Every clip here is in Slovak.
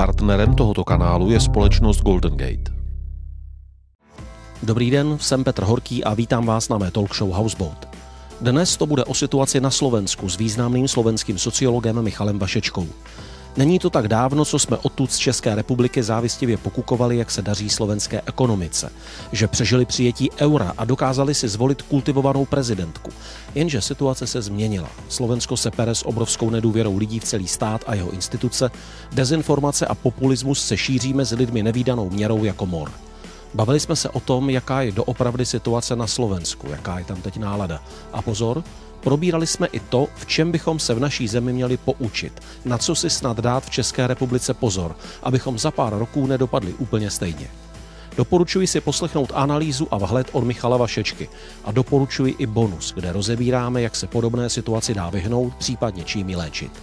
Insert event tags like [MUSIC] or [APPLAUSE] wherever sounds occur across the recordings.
Partnerem tohoto kanálu je společnost Golden Gate. Dobrý den, jsem Petr Horký a vítám vás na mé talk show Houseboat. Dnes to bude o situaci na Slovensku s významným slovenským sociologem Michalem Vašečkou. Není to tak dávno, co jsme odtud z České republiky závistivě pokukovali, jak se daří slovenské ekonomice. Že přežili přijetí eura a dokázali si zvolit kultivovanou prezidentku. Jenže situace se změnila. Slovensko se pere s obrovskou nedůvěrou lidí v celý stát a jeho instituce. Dezinformace a populismus se šíří mezi lidmi nevýdanou měrou jako mor. Bavili jsme se o tom, jaká je doopravdy situace na Slovensku, jaká je tam teď nálada. A pozor, Probírali jsme i to, v čem bychom se v naší zemi měli poučit, na co si snad dát v České republice pozor, abychom za pár roků nedopadli úplně stejně. Doporučuji si poslechnout analýzu a vhled od Michala Vašečky a doporučuji i bonus, kde rozebíráme, jak se podobné situaci dá vyhnout, případně čím ji léčit.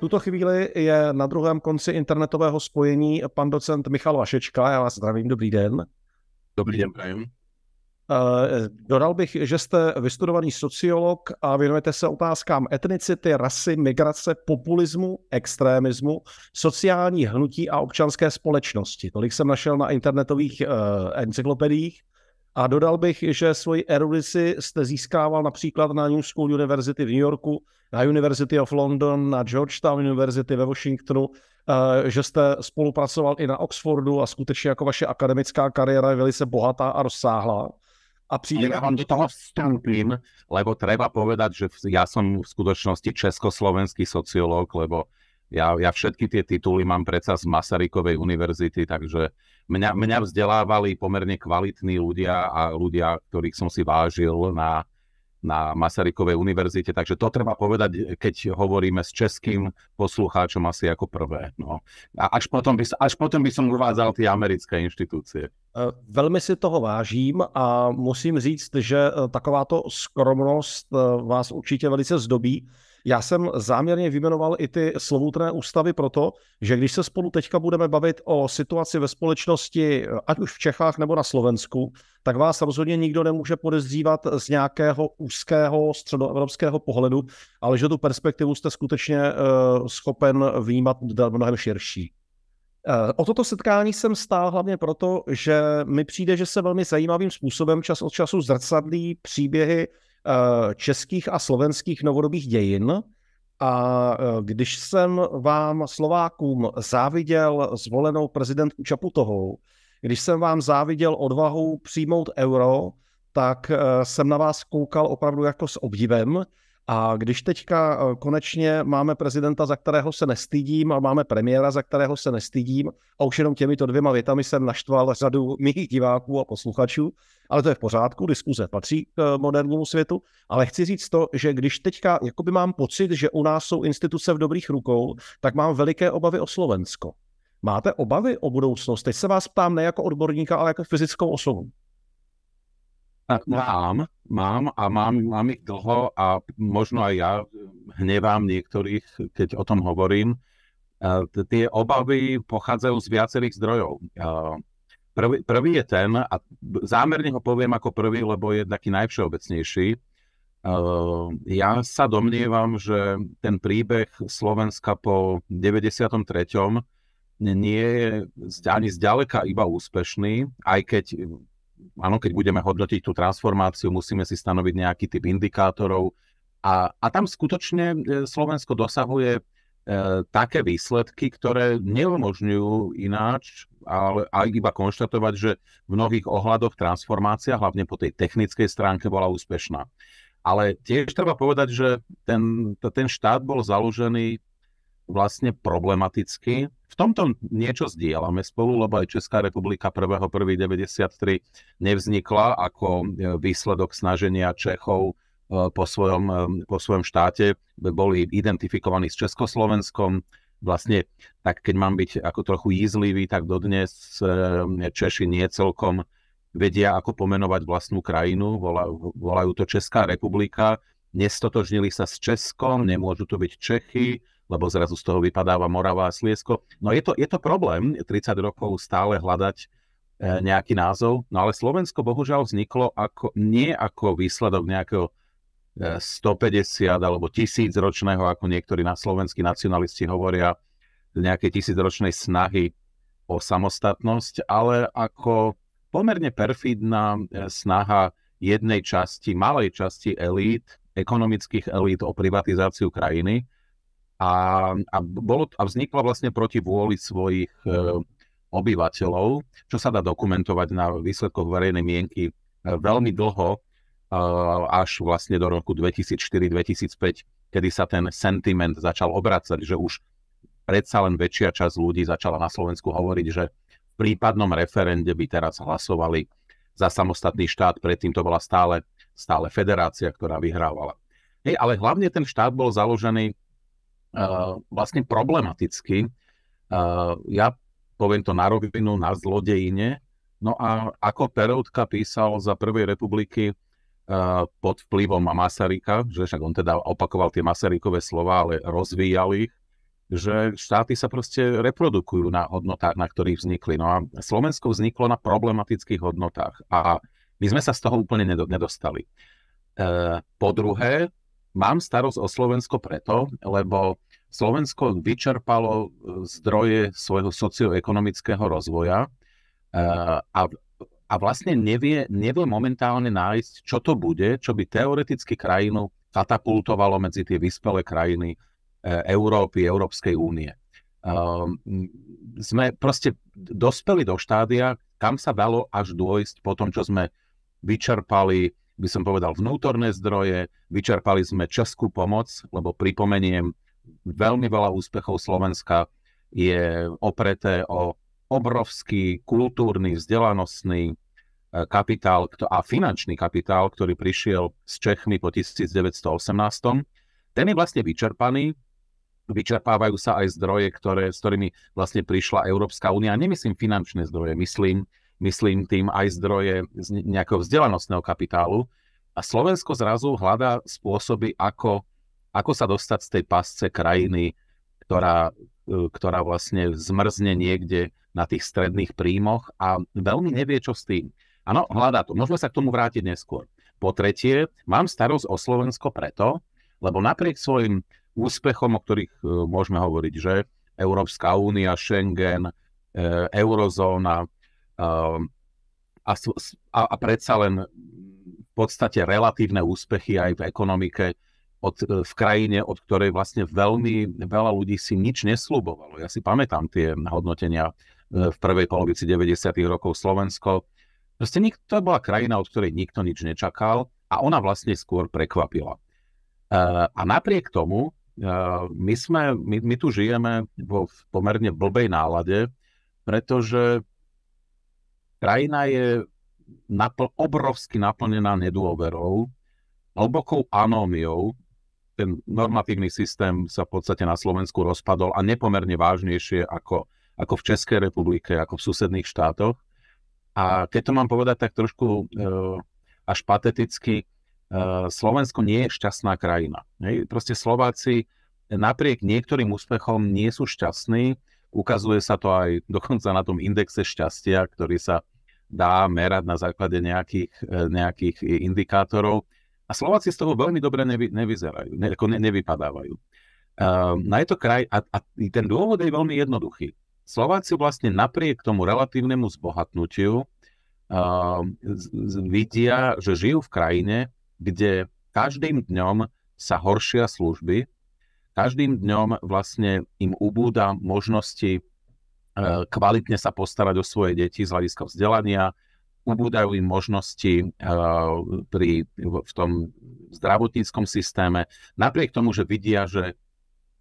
Tuto chvíli je na druhém konci internetového spojení pan docent Michal Vašečka. Já vás zdravím, dobrý den. Dobrý den, Eh, dodal bych, že jste vystudovaný sociolog a věnujete se otázkám etnicity, rasy, migrace, populismu, extrémismu, sociální hnutí a občanské společnosti. Tolik jsem našel na internetových uh, encyklopediích. A dodal bych, že svoji erudici jste získával například na New School University v New Yorku, na University of London, na Georgetown University ve Washingtonu, eh, že jste spolupracoval i na Oxfordu a skutečně jako vaše akademická kariéra je velice bohatá a rozsáhlá a príde ja vám do toho vstúpim, lebo treba povedať, že ja som v skutočnosti československý sociológ, lebo ja, ja všetky tie tituly mám predsa z Masarykovej univerzity, takže mňa, mňa vzdelávali pomerne kvalitní ľudia a ľudia, ktorých som si vážil na na Masarykovej univerzite, takže to treba povedať, keď hovoríme s českým poslucháčom asi ako prvé. No. A až potom, by, až potom by som uvádzal tie americké inštitúcie. E, velmi si toho vážím a musím říct, že e, takováto skromnost e, vás určitě velice zdobí. Já jsem záměrně vymenoval i ty slovutné ústavy proto, že když se spolu teďka budeme bavit o situaci ve společnosti, ať už v Čechách nebo na Slovensku, tak vás rozhodně nikdo nemůže podezřívat z nějakého úzkého středoevropského pohledu, ale že tu perspektivu jste skutečně uh, schopen vnímat mnohem širší. Eh, o toto setkání jsem stál hlavně proto, že mi přijde, že se velmi zajímavým způsobem čas od času zrcadlí příběhy Eh, českých a slovenských novodobých dějin. A eh, když jsem vám Slovákům záviděl zvolenou prezidentku Čaputovou, když jsem vám záviděl odvahu přijmout euro, tak eh, jsem na vás koukal opravdu jako s obdivem, a když teďka eh, konečně máme prezidenta, za kterého se nestydím, a máme premiéra, za kterého se nestydím, a už jenom těmito dvěma větami jsem naštval řadu mých diváků a posluchačů, ale to je v pořádku, diskuze patří k eh, modernímu světu, ale chci říct to, že když teďka jakoby mám pocit, že u nás jsou instituce v dobrých rukou, tak mám veliké obavy o Slovensko. Máte obavy o budoucnost? Teď se vás ptám ne jako odborníka, ale jako fyzickou osobu. Mám, mám a mám, mám ich dlho a možno aj ja hnevám niektorých, keď o tom hovorím. Uh, tie obavy pochádzajú z viacerých zdrojov. Uh, prvý, prvý je ten, a zámerne ho poviem ako prvý, lebo je taký najvšeobecnejší. Uh, ja sa domnievam, že ten príbeh Slovenska po 93 nie je ani zďaleka iba úspešný, aj keď áno, keď budeme hodnotiť tú transformáciu, musíme si stanoviť nejaký typ indikátorov. A, a tam skutočne e, Slovensko dosahuje e, také výsledky, ktoré neumožňujú ináč, ale aj iba konštatovať, že v mnohých ohľadoch transformácia, hlavne po tej technickej stránke, bola úspešná. Ale tiež treba povedať, že ten, ten štát bol založený vlastne problematicky. V tomto niečo zdieľame spolu, lebo aj Česká republika 1.1.93 nevznikla ako e, výsledok snaženia Čechov e, po svojom, e, po svojom štáte. Boli identifikovaní s Československom. Vlastne, tak keď mám byť ako trochu jízlivý, tak dodnes Češi nie celkom vedia, ako pomenovať vlastnú krajinu. Volajú to Česká republika. Nestotožnili sa s Českom, nemôžu to byť Čechy lebo zrazu z toho vypadáva Morava a Sliesko. No je to, je to problém 30 rokov stále hľadať e, nejaký názov, no ale Slovensko bohužiaľ vzniklo ako, nie ako výsledok nejakého 150 e, alebo tisícročného, ročného, ako niektorí na slovenskí nacionalisti hovoria, nejakej tisícročnej snahy o samostatnosť, ale ako pomerne perfidná e, snaha jednej časti, malej časti elít, ekonomických elít o privatizáciu krajiny, a, a, bolo, a vznikla vlastne proti vôli svojich e, obyvateľov, čo sa dá dokumentovať na výsledkoch verejnej mienky e, veľmi dlho, e, až vlastne do roku 2004-2005, kedy sa ten sentiment začal obracať, že už predsa len väčšia časť ľudí začala na Slovensku hovoriť, že v prípadnom referende by teraz hlasovali za samostatný štát, predtým to bola stále, stále federácia, ktorá vyhrávala. Hej, ale hlavne ten štát bol založený Eh, vlastne problematicky. Eh, ja poviem to na rovinu, na zlodejine. No a ako Peroutka písal za Prvej republiky eh, pod vplyvom Masarika, že však on teda opakoval tie Masarikové slova, ale rozvíjal ich, že štáty sa proste reprodukujú na hodnotách, na ktorých vznikli. No a Slovensko vzniklo na problematických hodnotách a my sme sa z toho úplne nedostali. Po druhé, Mám starosť o Slovensko preto, lebo Slovensko vyčerpalo e, zdroje svojho socioekonomického rozvoja e, a, a vlastne nevie, nevie momentálne nájsť, čo to bude, čo by teoreticky krajinu katapultovalo medzi tie vyspelé krajiny e, Európy, Európskej únie. Ehm, sme proste dospeli do štádia, kam sa dalo až dôjsť po tom, čo sme vyčerpali by som povedal, vnútorné zdroje, vyčerpali sme českú pomoc, lebo pripomeniem, veľmi veľa úspechov Slovenska je opreté o obrovský kultúrny, vzdelanostný e, kapitál a finančný kapitál, ktorý prišiel s Čechmi po 1918. Ten je vlastne vyčerpaný, vyčerpávajú sa aj zdroje, ktoré, s ktorými vlastne prišla Európska únia. Nemyslím finančné zdroje, myslím myslím tým aj zdroje z nejakého vzdelanostného kapitálu. A Slovensko zrazu hľadá spôsoby, ako, ako sa dostať z tej pasce krajiny, ktorá, e, ktorá vlastne zmrzne niekde na tých stredných príjmoch a veľmi nevie, čo s tým. Áno, hľadá to. Môžeme sa k tomu vrátiť neskôr. Po tretie, mám starosť o Slovensko preto, lebo napriek svojim úspechom, o ktorých e, môžeme hovoriť, že Európska únia, Schengen, e, eurozóna, Ehm, a, a, a predsa len v podstate relatívne úspechy aj v ekonomike od, e, v krajine, od ktorej vlastne veľmi veľa ľudí si nič neslubovalo. Ja si pamätám tie hodnotenia e, v prvej polovici 90. rokov Slovensko. Proste nikto, to bola krajina, od ktorej nikto nič nečakal a ona vlastne skôr prekvapila. E, a napriek tomu my, sme, my, my tu žijeme vo pomerne blbej nálade, pretože Krajina je napl- obrovsky naplnená nedôverou, hlbokou anómiou. Ten normatívny systém sa v podstate na Slovensku rozpadol a nepomerne vážnejšie ako, ako v Českej republike, ako v susedných štátoch. A keď to mám povedať tak trošku e, až pateticky, e, Slovensko nie je šťastná krajina. Ne? Proste Slováci napriek niektorým úspechom nie sú šťastní. Ukazuje sa to aj dokonca na tom indexe šťastia, ktorý sa dá merať na základe nejakých, e, nejakých indikátorov. A Slováci z toho veľmi dobre nevy, nevyzerajú, ne, ako ne, nevypadávajú. Uh, na je to kraj, a, a ten dôvod je veľmi jednoduchý. Slováci vlastne napriek tomu relatívnemu zbohatnutiu uh, z, z, vidia, že žijú v krajine, kde každým dňom sa horšia služby, každým dňom vlastne im ubúda možnosti E, kvalitne sa postarať o svoje deti z hľadiska vzdelania, ubúdajú im možnosti e, pri, v tom zdravotníckom systéme, napriek tomu, že vidia, že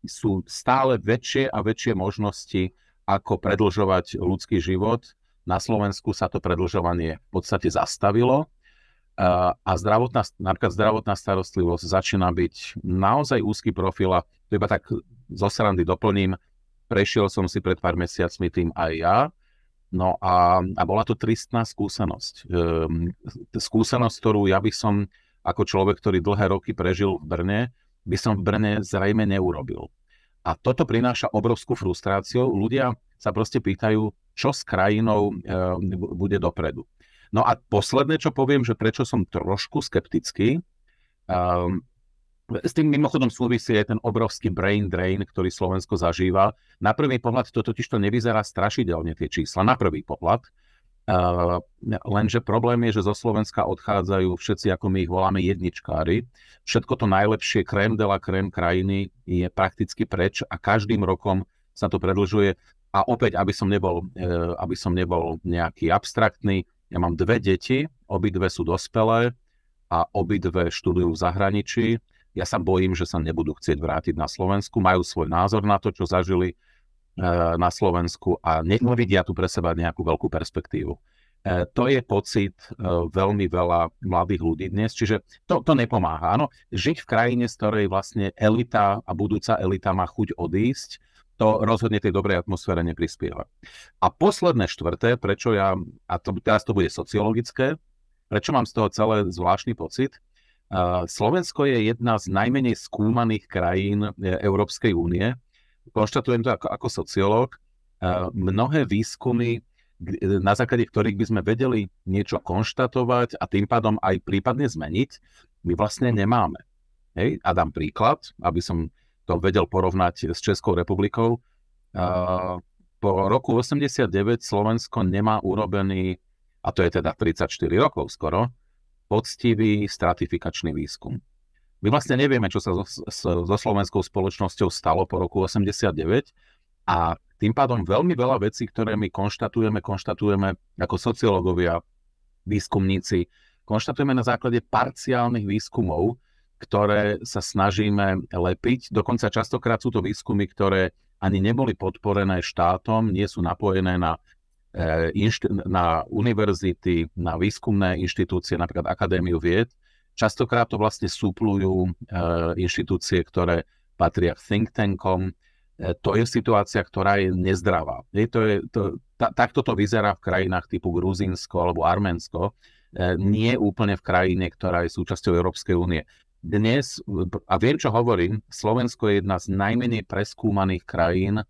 sú stále väčšie a väčšie možnosti, ako predlžovať ľudský život. Na Slovensku sa to predlžovanie v podstate zastavilo e, a zdravotná, napríklad zdravotná starostlivosť začína byť naozaj úzky profil a to iba tak zo srandy doplním, Prešiel som si pred pár mesiacmi tým aj ja. No a, a bola to tristná skúsenosť. Ehm, skúsenosť, ktorú ja by som ako človek, ktorý dlhé roky prežil v Brne, by som v Brne zrejme neurobil. A toto prináša obrovskú frustráciu. Ľudia sa proste pýtajú, čo s krajinou e, bude dopredu. No a posledné, čo poviem, že prečo som trošku skeptický, e, s tým mimochodom súvisí aj ten obrovský brain drain, ktorý Slovensko zažíva. Na prvý pohľad to totiž to nevyzerá strašidelne tie čísla, na prvý pohľad. Uh, lenže problém je, že zo Slovenska odchádzajú všetci, ako my ich voláme, jedničkári. Všetko to najlepšie, krém de la krém krajiny je prakticky preč a každým rokom sa to predlžuje. A opäť, aby som nebol, uh, aby som nebol nejaký abstraktný, ja mám dve deti, obidve sú dospelé a obidve študujú v zahraničí ja sa bojím, že sa nebudú chcieť vrátiť na Slovensku, majú svoj názor na to, čo zažili eh, na Slovensku a nevidia tu pre seba nejakú veľkú perspektívu. Eh, to je pocit eh, veľmi veľa mladých ľudí dnes, čiže to, to nepomáha. Áno, žiť v krajine, z ktorej vlastne elita a budúca elita má chuť odísť, to rozhodne tej dobrej atmosfére neprispieva. A posledné štvrté, prečo ja, a to, teraz to bude sociologické, prečo mám z toho celé zvláštny pocit, Slovensko je jedna z najmenej skúmaných krajín e, Európskej únie. Konštatujem to ako, ako sociológ. E, mnohé výskumy, e, na základe ktorých by sme vedeli niečo konštatovať a tým pádom aj prípadne zmeniť, my vlastne nemáme. Hej? A dám príklad, aby som to vedel porovnať s Českou republikou. Po roku 89 Slovensko nemá urobený, a to je teda 34 rokov skoro, poctivý stratifikačný výskum. My vlastne nevieme, čo sa so, so, so slovenskou spoločnosťou stalo po roku 89 a tým pádom veľmi veľa vecí, ktoré my konštatujeme, konštatujeme ako sociológovia, výskumníci, konštatujeme na základe parciálnych výskumov, ktoré sa snažíme lepiť. Dokonca častokrát sú to výskumy, ktoré ani neboli podporené štátom, nie sú napojené na Eh, na univerzity, na výskumné inštitúcie, napríklad Akadémiu vied. Častokrát to vlastne súplujú eh, inštitúcie, ktoré patria think tankom. Eh, to je situácia, ktorá je nezdravá. E, to, je, to, ta, takto to vyzerá v krajinách typu Gruzínsko alebo Arménsko, nie úplne v krajine, ktorá je súčasťou Európskej únie. Dnes, a viem, čo hovorím, Slovensko je jedna z najmenej preskúmaných krajín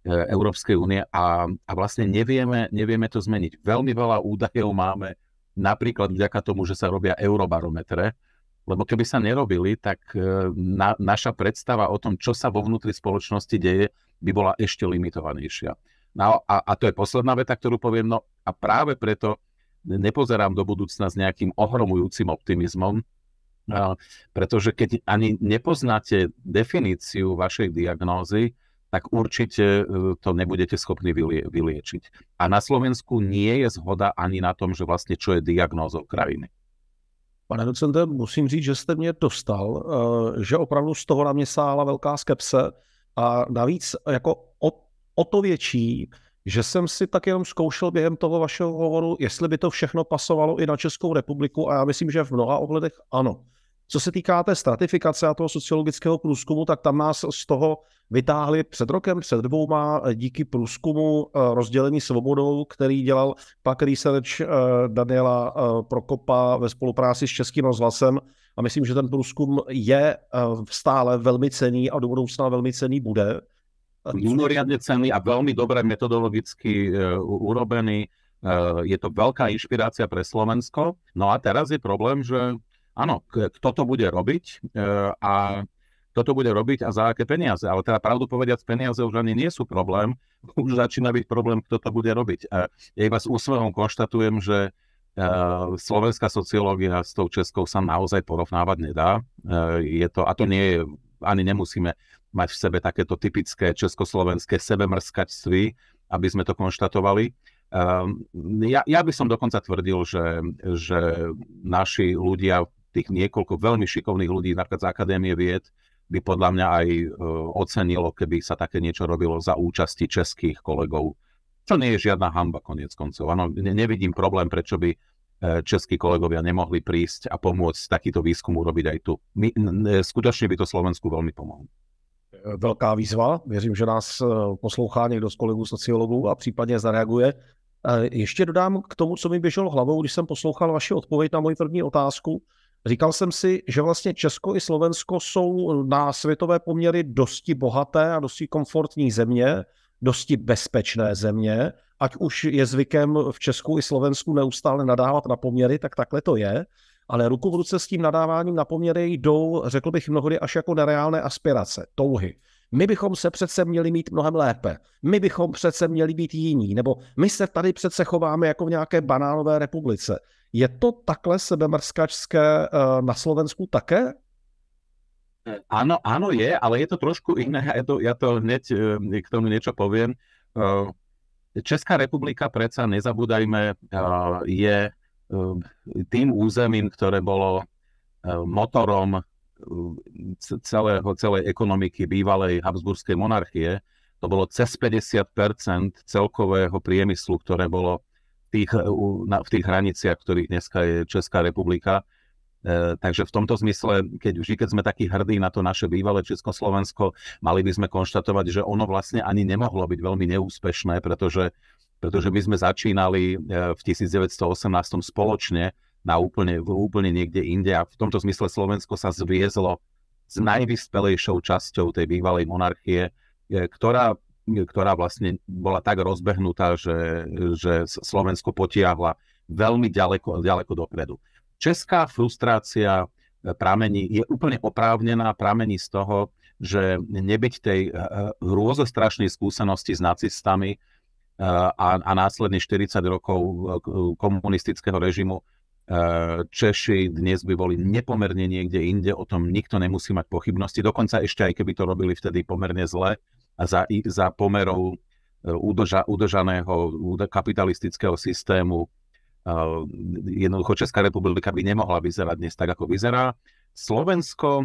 E, Európskej únie a, a vlastne nevieme, nevieme to zmeniť. Veľmi veľa údajov máme napríklad vďaka tomu, že sa robia eurobarometre, lebo keby sa nerobili, tak e, na, naša predstava o tom, čo sa vo vnútri spoločnosti deje, by bola ešte limitovanejšia. No a, a to je posledná veta, ktorú poviem, no a práve preto nepozerám do budúcna s nejakým ohromujúcim optimizmom, e, pretože keď ani nepoznáte definíciu vašej diagnózy, tak určite e, to nebudete schopní vyliečiť. A na Slovensku nie je zhoda ani na tom, že vlastne čo je diagnózou kraviny. Pane docente, musím říct, že jste mě dostal, e, že opravdu z toho na mě sála velká skepse a navíc jako o, o to větší, že jsem si tak jenom zkoušel během toho vašeho hovoru, jestli by to všechno pasovalo i na Českou republiku a já myslím, že v mnoha ohledech ano. Co se týká té stratifikace a toho sociologického průzkumu, tak tam nás z toho vytáhli před rokem, před dvouma, eh, díky průzkumu eh, rozdělení svobodou, který dělal pak research eh, Daniela Prokopa ve spolupráci s Českým rozhlasem. A myslím, že ten průzkum je stále velmi cený a do budoucna velmi cený bude. Mimoriadne cený a velmi dobré metodologicky urobený. Je to veľká inšpirácia pre Slovensko. No a teraz je problém, že áno, kto to bude robiť e, a kto to bude robiť a za aké peniaze. Ale teda pravdu povediac, peniaze už ani nie sú problém, [LAUGHS] už začína byť problém, kto to bude robiť. A ja iba s úsmevom konštatujem, že e, slovenská sociológia s tou českou sa naozaj porovnávať nedá. E, je to, a to nie je, ani nemusíme mať v sebe takéto typické československé sebemrskačství, aby sme to konštatovali. Ja, ja by som dokonca tvrdil, že, že naši ľudia tých niekoľko veľmi šikovných ľudí, napríklad z Akadémie vied, by podľa mňa aj e, ocenilo, keby sa také niečo robilo za účasti českých kolegov. Čo nie je žiadna hamba koniec koncov. Ano, nevidím problém, prečo by e, českí kolegovia nemohli prísť a pomôcť takýto výskum urobiť aj tu. My, skutočne by to Slovensku veľmi pomohlo. Velká výzva. Věřím, že nás e, poslouchá někdo z kolegov sociologů a případně zareaguje. Ještě dodám k tomu, co mi běželo hlavou, když jsem poslouchal vaši odpověď na moji první otázku Říkal jsem si, že vlastně Česko i Slovensko jsou na světové poměry dosti bohaté a dosti komfortní země, dosti bezpečné země, ať už je zvykem v Česku i Slovensku neustále nadávat na poměry, tak takhle to je. Ale ruku v ruce s tím nadáváním na poměry jdou, řekl bych, mnohdy až jako nereálné aspirace, touhy. My bychom se přece měli mít mnohem lépe. My bychom přece měli být jiní. Nebo my se tady přece chováme jako v nějaké banánové republice. Je to takhle sebemrskačské eh, na Slovensku také? Eh, áno, áno je, ale je to trošku iné. [LAUGHS] Ja to, ja to hneď eh, k tomu niečo poviem. Česká republika predsa, nezabúdajme, je tým územím, ktoré bolo motorom celého, celej ekonomiky bývalej Habsburskej monarchie. To bolo cez 50 celkového priemyslu, ktoré bolo tých, e, na, v tých hraniciach, ktorých dneska je Česká republika. E, takže v tomto zmysle, keď už keď sme takí hrdí na to naše bývalé Československo, mali by sme konštatovať, že ono vlastne ani nemohlo byť veľmi neúspešné, pretože, pretože my sme začínali e, v 1918 spoločne na úplne, úplne niekde inde a v tomto zmysle Slovensko sa zviezlo s najvyspelejšou časťou tej bývalej monarchie, e, ktorá ktorá vlastne bola tak rozbehnutá, že, že Slovensko potiahla veľmi ďaleko, ďaleko dopredu. Česká frustrácia e, pramení, je úplne oprávnená, pramení z toho, že nebyť tej e, e, hrôzostrašnej skúsenosti s nacistami a, a následne 40 rokov komunistického režimu, Češi dnes by boli nepomerne niekde inde, o tom nikto nemusí mať pochybnosti, dokonca ešte aj keby to robili vtedy pomerne zle, a za, za pomerov e, udrža, udržaného kapitalistického systému. E, jednoducho Česká republika by nemohla vyzerať dnes tak, ako vyzerá. Slovensko, e,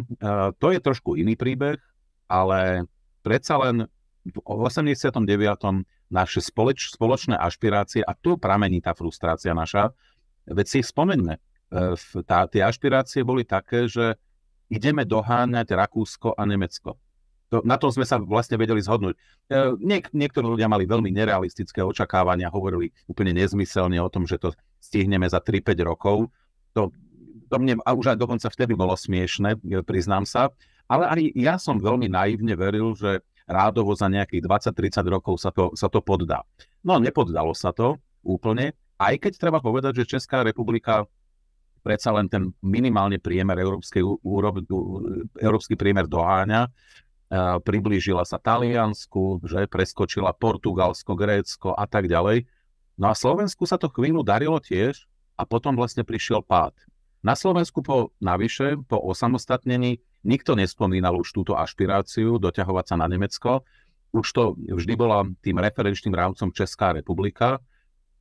to je trošku iný príbeh, ale predsa len v 89. naše spoloč, spoločné ašpirácie, a tu pramení tá frustrácia naša, veď si ich spomeňme, tá, tie ašpirácie boli také, že ideme doháňať Rakúsko a Nemecko. To, na tom sme sa vlastne vedeli zhodnúť. E, niek- niektorí ľudia mali veľmi nerealistické očakávania, hovorili úplne nezmyselne o tom, že to stihneme za 3-5 rokov. To, to mne, a už aj dokonca vtedy bolo smiešne, e, priznám sa. Ale ani ja som veľmi naivne veril, že rádovo za nejakých 20-30 rokov sa to, sa to poddá. No nepoddalo sa to úplne, aj keď treba povedať, že Česká republika predsa len ten minimálne priemer európskej, európsky priemer doháňa priblížila sa Taliansku, že preskočila Portugalsko, Grécko a tak ďalej. No a Slovensku sa to chvíľu darilo tiež a potom vlastne prišiel pád. Na Slovensku po navyše, po osamostatnení, nikto nespomínal už túto ašpiráciu doťahovať sa na Nemecko. Už to vždy bola tým referenčným rámcom Česká republika,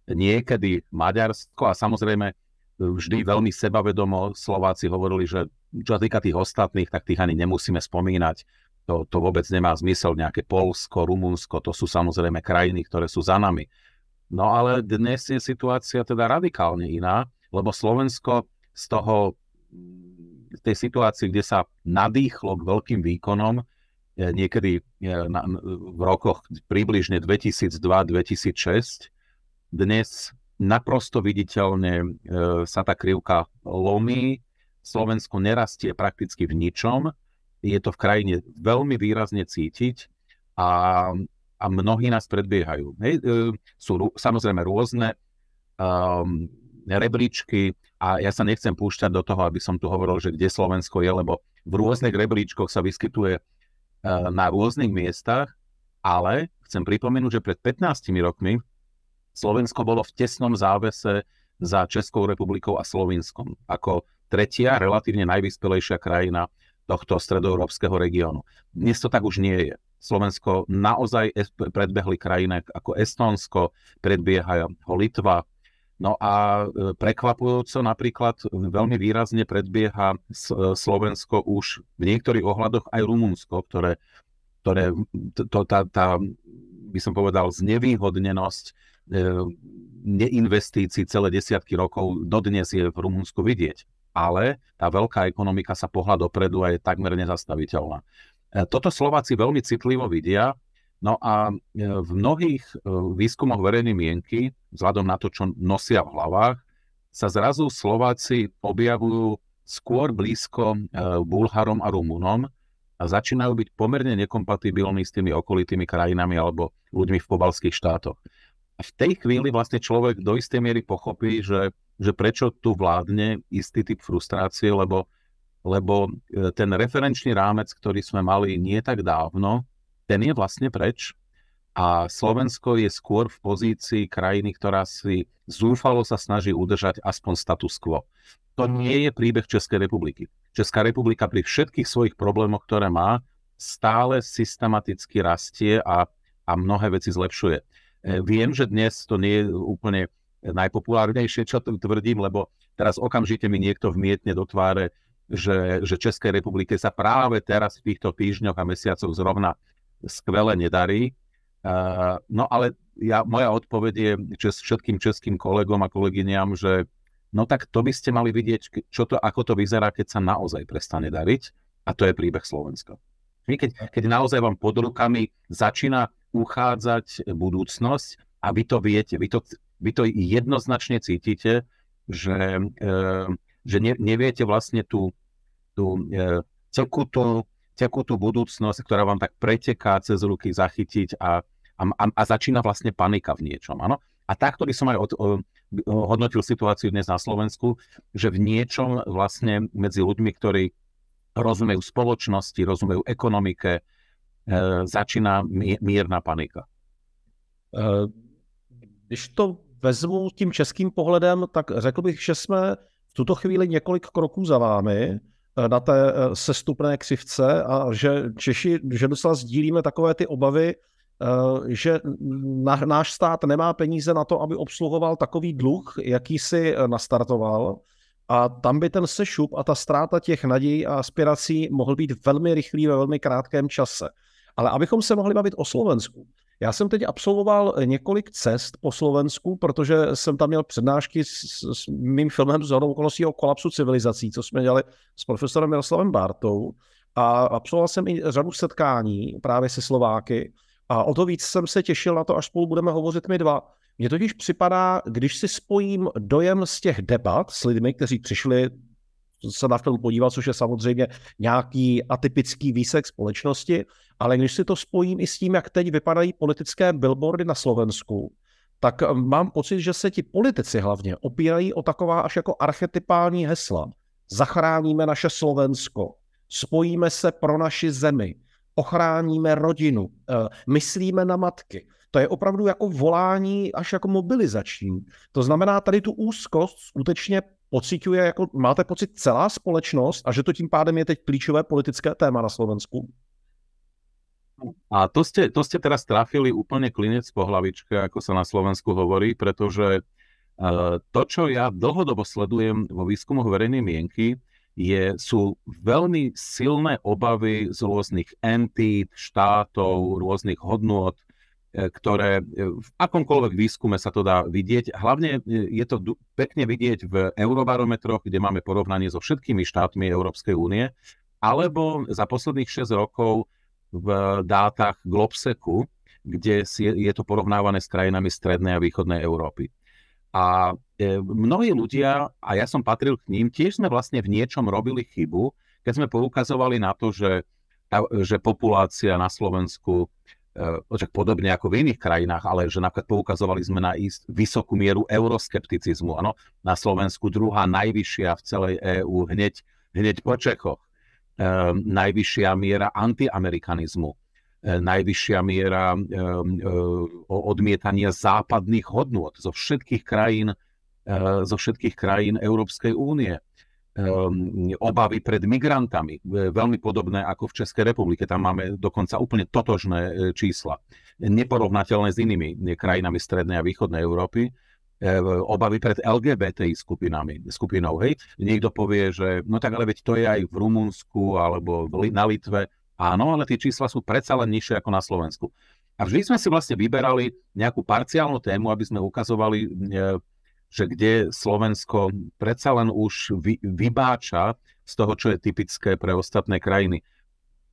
niekedy Maďarsko a samozrejme vždy veľmi sebavedomo Slováci hovorili, že čo sa týka tých ostatných, tak tých ani nemusíme spomínať to, to vôbec nemá zmysel, nejaké Polsko, Rumunsko, to sú samozrejme krajiny, ktoré sú za nami. No ale dnes je situácia teda radikálne iná, lebo Slovensko z toho, z tej situácie, kde sa nadýchlo k veľkým výkonom, eh, niekedy eh, v rokoch približne 2002-2006, dnes naprosto viditeľne eh, sa tá krivka lomí, Slovensko nerastie prakticky v ničom, je to v krajine veľmi výrazne cítiť a, a mnohí nás predbiehajú. Hej, e, sú samozrejme rôzne um, rebríčky a ja sa nechcem púšťať do toho, aby som tu hovoril, že kde Slovensko je, lebo v rôznych rebríčkoch sa vyskytuje e, na rôznych miestach, ale chcem pripomenúť, že pred 15 rokmi Slovensko bolo v tesnom závese za Českou republikou a Slovinskom ako tretia relatívne najvyspelejšia krajina tohto stredoeurópskeho regiónu. Dnes to tak už nie je. Slovensko naozaj predbehli krajiny ako Estónsko, predbieha ho Litva. No a e, prekvapujúco napríklad veľmi výrazne predbieha e, Slovensko už v niektorých ohľadoch aj Rumunsko, ktoré, ktoré to, tá, tá, by som povedal, znevýhodnenosť e, neinvestícií celé desiatky rokov dodnes je v Rumunsku vidieť ale tá veľká ekonomika sa pohľa dopredu a je takmer nezastaviteľná. E, toto Slováci veľmi citlivo vidia, no a e, v mnohých e, výskumoch verejnej mienky, vzhľadom na to, čo nosia v hlavách, sa zrazu Slováci objavujú skôr blízko Bulharom a Rumunom a začínajú byť pomerne nekompatibilní s tými okolitými krajinami alebo ľuďmi v pobalských štátoch. A v tej chvíli vlastne človek do istej miery pochopí, že že prečo tu vládne istý typ frustrácie, lebo, lebo e, ten referenčný rámec, ktorý sme mali nie tak dávno, ten je vlastne preč. A Slovensko je skôr v pozícii krajiny, ktorá si zúfalo sa snaží udržať aspoň status quo. To mhm. nie je príbeh Českej republiky. Česká republika pri všetkých svojich problémoch, ktoré má, stále systematicky rastie a, a mnohé veci zlepšuje. E, viem, že dnes to nie je úplne najpopulárnejšie, čo to tvrdím, lebo teraz okamžite mi niekto vmietne do tváre, že, že Českej republike sa práve teraz v týchto týždňoch a mesiacoch zrovna skvele nedarí. Uh, no ale ja, moja odpoveď je čes, všetkým českým kolegom a kolegyňam, že no tak to by ste mali vidieť, čo to, ako to vyzerá, keď sa naozaj prestane dariť. A to je príbeh Slovenska. Keď, keď naozaj vám pod rukami začína uchádzať budúcnosť a vy to viete, vy to vy to jednoznačne cítite, že, e, že ne, neviete vlastne tú, tú e, celkú tú, celkú tú budúcnosť, ktorá vám tak preteká cez ruky, zachytiť a, a, a začína vlastne panika v niečom. Áno? A takto by som aj od, o, hodnotil situáciu dnes na Slovensku, že v niečom vlastne medzi ľuďmi, ktorí rozumejú spoločnosti, rozumejú ekonomike, e, začína mierna panika. E, když to vezmu tím českým pohledem, tak řekl bych, že jsme v tuto chvíli několik kroků za vámi eh, na té eh, sestupné křivce a že Češi, že docela sdílíme takové ty obavy, eh, že náš stát nemá peníze na to, aby obsluhoval takový dluh, jaký si nastartoval. A tam by ten sešup a ta ztráta těch nadějí a aspirací mohl být velmi rychlý ve velmi krátkém čase. Ale abychom se mohli bavit o Slovensku, Já jsem teď absolvoval eh, několik cest po Slovensku, protože jsem tam měl přednášky s, s mým filmem z okolností o kolapsu civilizací, co jsme dělali s profesorem Miroslavem Bartou. A absolvoval jsem i řadu setkání právě se Slováky. A o to víc jsem se těšil na to, až spolu budeme hovořit my dva. Mně totiž připadá, když si spojím dojem z těch debat s lidmi, kteří přišli se na film podívat, což je samozřejmě nějaký atypický výsek společnosti, ale když si to spojím i s tím, jak teď vypadají politické billboardy na Slovensku, tak eh, mám pocit, že se ti politici hlavně opírají o taková až jako archetypální hesla. Zachráníme naše Slovensko, spojíme se pro naši zemi, ochráníme rodinu, eh, myslíme na matky. To je opravdu jako volání až jako mobilizační. To znamená, tady tu úzkost skutečně pociťuje, jako máte pocit celá společnost a že to tím pádem je teď klíčové politické téma na Slovensku? A to ste, to ste teraz trafili úplne klinec po hlavičke, ako sa na Slovensku hovorí, pretože e, to, čo ja dlhodobo sledujem vo výskumoch verejnej mienky, je, sú veľmi silné obavy z rôznych entít, štátov, rôznych hodnôt, ktoré e, v akomkoľvek výskume sa to dá vidieť. Hlavne e, je to pekne vidieť v eurobarometroch, kde máme porovnanie so všetkými štátmi Európskej únie, alebo za posledných 6 rokov v dátach Globseku, kde je to porovnávané s krajinami strednej a východnej Európy. A e, mnohí ľudia, a ja som patril k ním, tiež sme vlastne v niečom robili chybu, keď sme poukazovali na to, že, že populácia na Slovensku E, že podobne ako v iných krajinách, ale že napríklad poukazovali sme na ísť vysokú mieru euroskepticizmu. Ano, na Slovensku druhá najvyššia v celej EÚ hneď, hneď po Čechoch. E, najvyššia miera antiamerikanizmu. E, najvyššia miera e, e, odmietania západných hodnôt zo všetkých krajín, e, zo všetkých krajín Európskej únie. Ehm, obavy pred migrantami. E, veľmi podobné ako v Českej republike. Tam máme dokonca úplne totožné e, čísla. Neporovnateľné s inými e, krajinami Strednej a Východnej Európy. Obavy pred LGBTI skupinami, skupinou. Hej. Niekto povie, že no tak ale veď to je aj v Rumunsku alebo na Litve. Áno, ale tie čísla sú predsa len nižšie ako na Slovensku. A vždy sme si vlastne vyberali nejakú parciálnu tému, aby sme ukazovali že kde Slovensko predsa len už vy, vybáča z toho, čo je typické pre ostatné krajiny.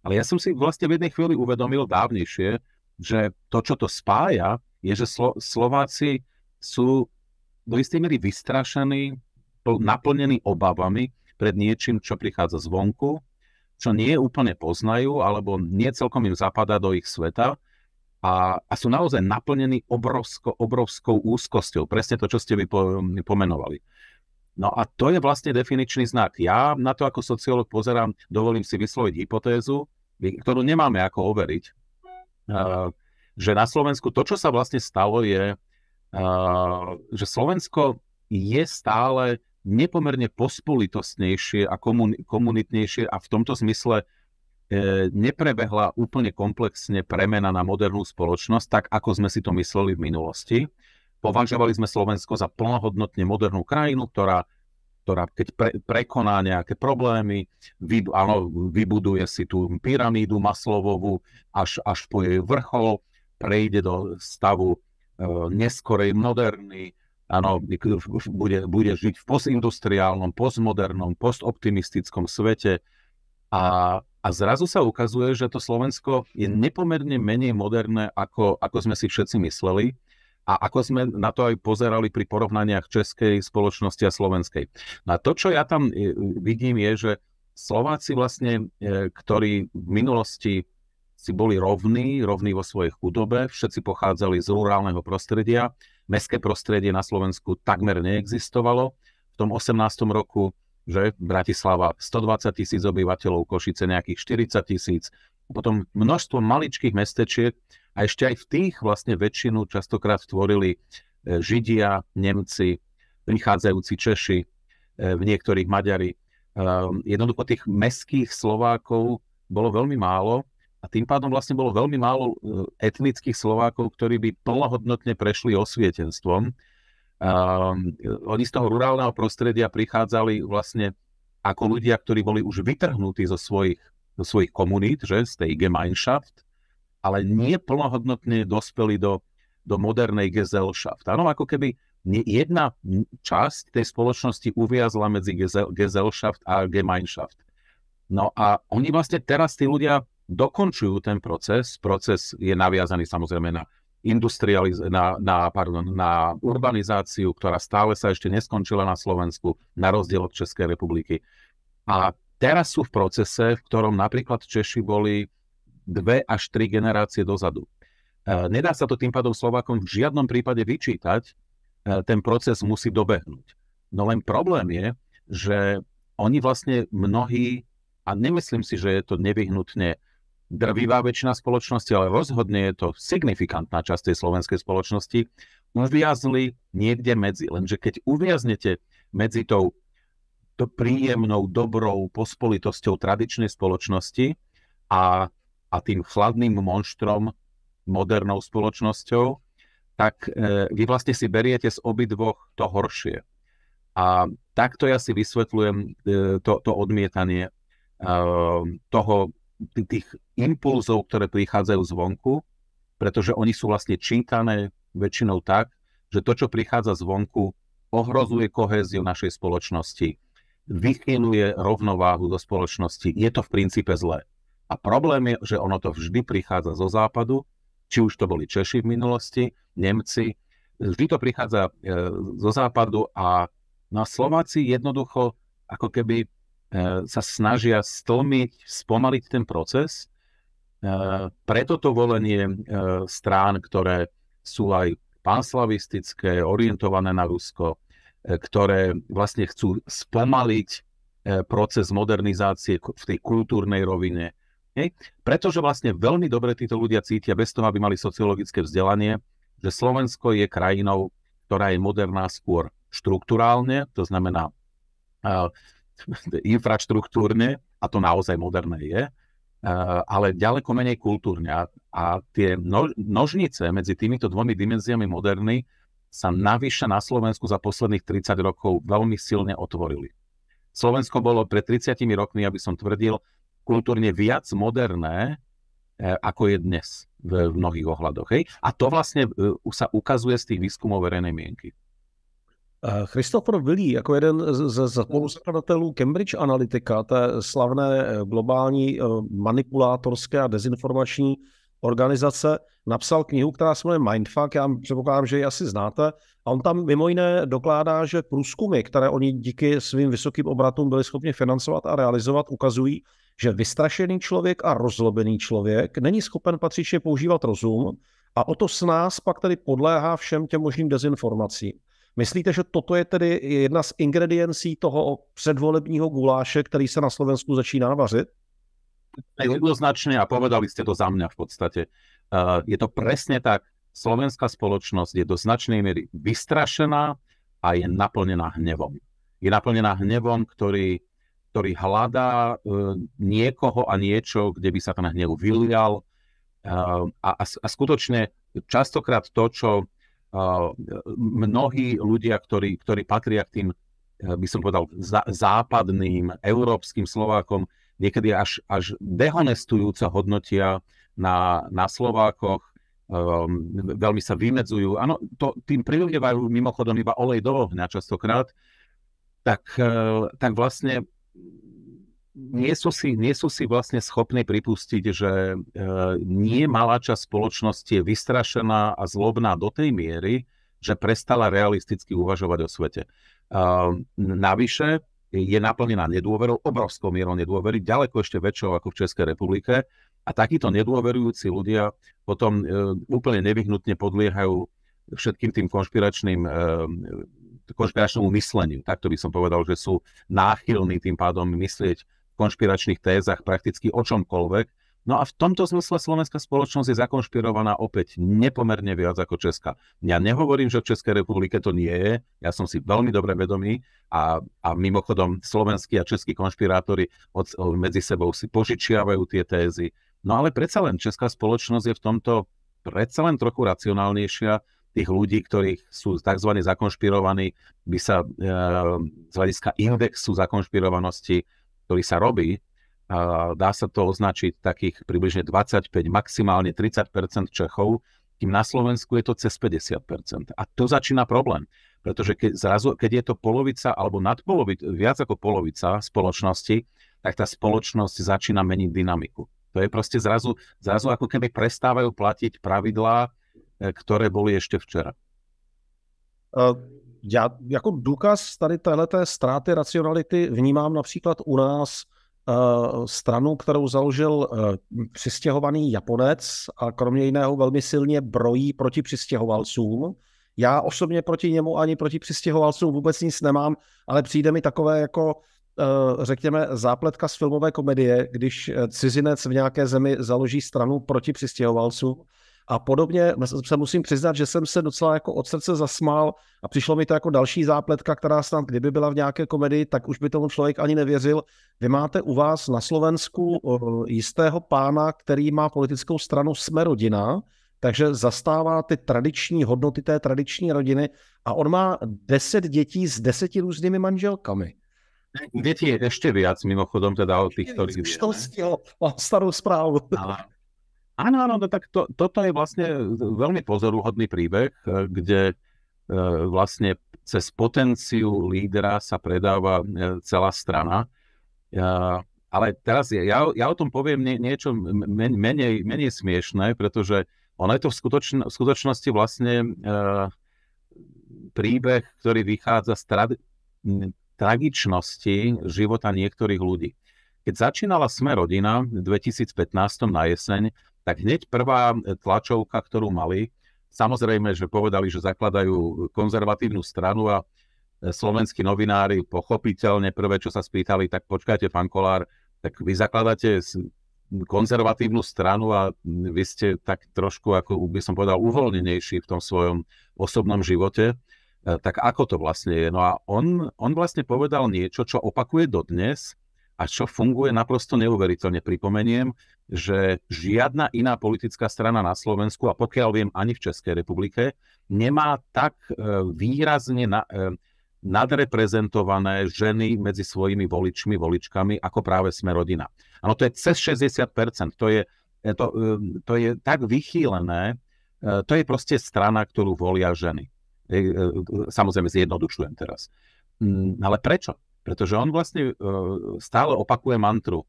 Ale ja som si vlastne v jednej chvíli uvedomil dávnejšie, že to, čo to spája, je, že Slo- Slováci sú do istej miery vystrašení, naplnení obavami pred niečím, čo prichádza zvonku, čo nie úplne poznajú, alebo nie celkom im zapadá do ich sveta a, a sú naozaj naplnení obrovsko, obrovskou úzkosťou. Presne to, čo ste vy po, pomenovali. No a to je vlastne definičný znak. Ja na to ako sociológ pozerám, dovolím si vysloviť hypotézu, ktorú nemáme ako overiť, že na Slovensku to, čo sa vlastne stalo, je, že Slovensko je stále nepomerne pospolitostnejšie a komunitnejšie a v tomto zmysle uh, E, neprebehla úplne komplexne premena na modernú spoločnosť, tak ako sme si to mysleli v minulosti. Považovali sme Slovensko za plnohodnotne modernú krajinu, ktorá, ktorá keď pre, prekoná nejaké problémy, vy, áno, vybuduje si tú pyramídu Maslovovú až, až po jej vrchol, prejde do stavu e, neskorej moderny, áno, bude, bude žiť v postindustriálnom, postmodernom, postoptimistickom svete, a, a zrazu sa ukazuje, že to Slovensko je nepomerne menej moderné, ako, ako sme si všetci mysleli a ako sme na to aj pozerali pri porovnaniach českej spoločnosti a slovenskej. No a to, čo ja tam e, vidím, je, že Slováci vlastne, e, ktorí v minulosti si boli rovní, rovní vo svojej chudobe, všetci pochádzali z rurálneho prostredia, mestské prostredie na Slovensku takmer neexistovalo. V tom 18. roku že Bratislava 120 tisíc obyvateľov, Košice nejakých 40 tisíc, potom množstvo maličkých mestečiek a ešte aj v tých vlastne väčšinu častokrát tvorili e, Židia, Nemci, prichádzajúci Češi, e, v niektorých Maďari. E, jednoducho tých meských Slovákov bolo veľmi málo a tým pádom vlastne bolo veľmi málo etnických Slovákov, ktorí by plnohodnotne prešli osvietenstvom. Um, oni z toho rurálneho prostredia prichádzali vlastne ako ľudia, ktorí boli už vytrhnutí zo svojich, zo svojich komunít, že, z tej Gemeinschaft, ale mhm. neplnohodnotne dospeli do, do modernej Gesellschaft. Áno, ako keby jedna časť tej spoločnosti uviazla medzi Gesellschaft a Gemeinschaft. No a oni vlastne teraz, tí ľudia, dokončujú ten proces. Proces je naviazaný samozrejme na industrializ- na, na, pardon, na urbanizáciu, ktorá stále sa ešte neskončila na Slovensku, na rozdiel od Českej republiky. A teraz sú v procese, v ktorom napríklad Češi boli dve až tri generácie dozadu. E, nedá sa to tým pádom Slovákom v žiadnom prípade vyčítať, e, ten proces musí dobehnúť. No len problém je, že oni vlastne mnohí, a nemyslím si, že je to nevyhnutne drvivá väčšina spoločnosti, ale rozhodne je to signifikantná časť tej slovenskej spoločnosti, uviazli niekde medzi. Lenže keď uviaznete medzi tou to príjemnou, dobrou pospolitosťou tradičnej spoločnosti a, a tým chladným monštrom modernou spoločnosťou, tak e, vy vlastne si beriete z obidvoch to horšie. A takto ja si vysvetľujem e, to, to odmietanie e, toho tých impulzov, ktoré prichádzajú zvonku, pretože oni sú vlastne čítané väčšinou tak, že to, čo prichádza zvonku, ohrozuje kohéziu našej spoločnosti, vychynuje rovnováhu do spoločnosti. Je to v princípe zlé. A problém je, že ono to vždy prichádza zo západu, či už to boli Češi v minulosti, Nemci, vždy to prichádza e, zo západu a na Slováci jednoducho ako keby E, sa snažia stlmiť, spomaliť ten proces. E, preto to volenie e, strán, ktoré sú aj panslavistické, orientované na Rusko, ktoré vlastne chcú spomaliť proces modernizácie v tej kultúrnej rovine. Pretože vlastne veľmi dobre títo ľudia cítia, bez toho, aby mali sociologické vzdelanie, že Slovensko je krajinou, ktorá je moderná skôr štruktúrálne, to znamená [LAUGHS] infraštruktúrne, a to naozaj moderné je, eh, ale ďaleko menej kultúrne. A, a tie no, nožnice medzi týmito dvomi dimenziami moderny sa navyše na Slovensku za posledných 30 rokov veľmi silne otvorili. Slovensko bolo pred 30 rokmi, aby som tvrdil, kultúrne viac moderné, eh, ako je dnes v mnohých ohľadoch. Hej? A to vlastne eh, sa ukazuje z tých výskumov verejnej mienky. Eh, Christopher Willey, jako jeden ze mhm. spoluzakladatelů Cambridge Analytica, té slavné eh, globální eh, manipulátorské a dezinformační organizace, napsal knihu, která se jmenuje Mindfuck, já předpokládám, že ji asi znáte, a on tam mimo jiné dokládá, že průzkumy, které oni díky svým vysokým obratům byli schopni financovat a realizovat, ukazují, že vystrašený člověk a rozlobený člověk není schopen patřičně používat rozum a o to s nás pak tedy podléhá všem těm možným dezinformacím. Myslíte, že toto je tedy jedna z ingrediencí toho předvolebního guláše, který se na Slovensku začíná vařit? Jednoznačne a povedali ste to za mňa v podstate. Uh, je to presne tak. Slovenská spoločnosť je do značnej miery vystrašená a je naplnená hnevom. Je naplnená hnevom, ktorý, ktorý hľadá uh, eh, niekoho a niečo, kde by sa ten hnev vylial. Uh, a, a, a skutočne častokrát to, čo Eh, mnohí ľudia, ktorí, ktorí patria k tým, eh, by som povedal, západným, európskym Slovákom, niekedy až, až dehonestujúca hodnotia na, na Slovákoch, um, veľmi sa vymedzujú. Áno, tým prilievajú mimochodom iba olej do ohňa častokrát, tak, tak vlastne nie sú si, nie sú si vlastne schopní pripustiť, že e, nie malá časť spoločnosti je vystrašená a zlobná do tej miery, že prestala realisticky uvažovať o svete. E, navyše je naplnená nedôverou, obrovskou mierou nedôvery, ďaleko ešte väčšou ako v Českej republike. A takíto nedôverujúci ľudia potom e, úplne nevyhnutne podliehajú všetkým tým konšpiračným e, konšpiračnému mysleniu. Takto by som povedal, že sú náchylní tým pádom myslieť konšpiračných tézach, prakticky o čomkoľvek. No a v tomto zmysle slovenská spoločnosť je zakonšpirovaná opäť nepomerne viac ako Česká. Ja nehovorím, že v Českej republike to nie je, ja som si veľmi dobre vedomý a, a mimochodom slovenskí a českí konšpirátori od, medzi sebou si požičiavajú tie tézy. No ale predsa len česká spoločnosť je v tomto predsa len trochu racionálnejšia, tých ľudí, ktorých sú tzv. zakonšpirovaní, by sa e, z hľadiska indexu zakonšpirovanosti ktorý sa robí, dá sa to označiť takých približne 25, maximálne 30 Čechov, kým na Slovensku je to cez 50 A to začína problém, pretože keď, zrazu, keď je to polovica alebo nadpolovi, viac ako polovica spoločnosti, tak tá spoločnosť začína meniť dynamiku. To je proste zrazu, zrazu ako keby prestávajú platiť pravidlá, e, ktoré boli ešte včera. Já jako důkaz tady téhleté ztráty racionality vnímám například u nás eh, stranu, kterou založil eh, přistěhovaný Japonec a kromě jiného velmi silně brojí proti přistěhovalcům. Já osobně proti němu ani proti přistěhovalcům vůbec nic nemám, ale přijde mi takové jako eh, řekněme, zápletka z filmové komedie, když cizinec v nějaké zemi založí stranu proti přistěhovalcům a podobně. Se musím přiznat, že jsem se docela jako od srdce zasmál a přišlo mi to jako další zápletka, která snad kdyby byla v nějaké komedii, tak už by tomu člověk ani nevěřil. Vy máte u vás na Slovensku eh, jistého pána, který má politickou stranu Sme rodina, takže zastává ty tradiční hodnoty té tradiční rodiny a on má deset dětí s deseti různými manželkami. Deti je ešte viac, mimochodom, teda od tých, ktorých... Už to stihol, mám starú správu. Ale Áno, áno, no tak to, toto je vlastne veľmi pozoruhodný príbeh, eh, kde eh, vlastne cez potenciu lídra sa predáva eh, celá strana. Ale teraz ja, ja o tom poviem niečo men, menej, menej smiešné, pretože ono je to v, skutočn, v skutočnosti vlastne príbeh, ktorý vychádza z tra, tragičnosti života niektorých ľudí. Keď začínala Sme rodina v 2015 na jeseň, tak hneď prvá e, tlačovka, ktorú mali, samozrejme, že povedali, že zakladajú e, konzervatívnu stranu a e, slovenskí novinári pochopiteľne prvé, čo sa spýtali, tak počkajte, pán Kolár, tak vy zakladáte konzervatívnu stranu a vy ste tak trošku, ako by som povedal, uvoľnenejší v tom svojom osobnom živote. Tak ako to vlastne je? No a on, on vlastne povedal niečo, čo opakuje dodnes a čo funguje naprosto neuveriteľne. Pripomeniem, že žiadna iná politická strana na Slovensku, a pokiaľ viem ani v Českej republike, nemá tak e, výrazne na, e, nadreprezentované ženy medzi svojimi voličmi, voličkami, ako práve sme rodina. Áno, to je cez 60%. To je, e, to, to je tak vychýlené, to je proste strana, ktorú volia ženy. Samozrejme, zjednodušujem teraz. Mm, ale prečo? Pretože on vlastne e, stále opakuje mantru.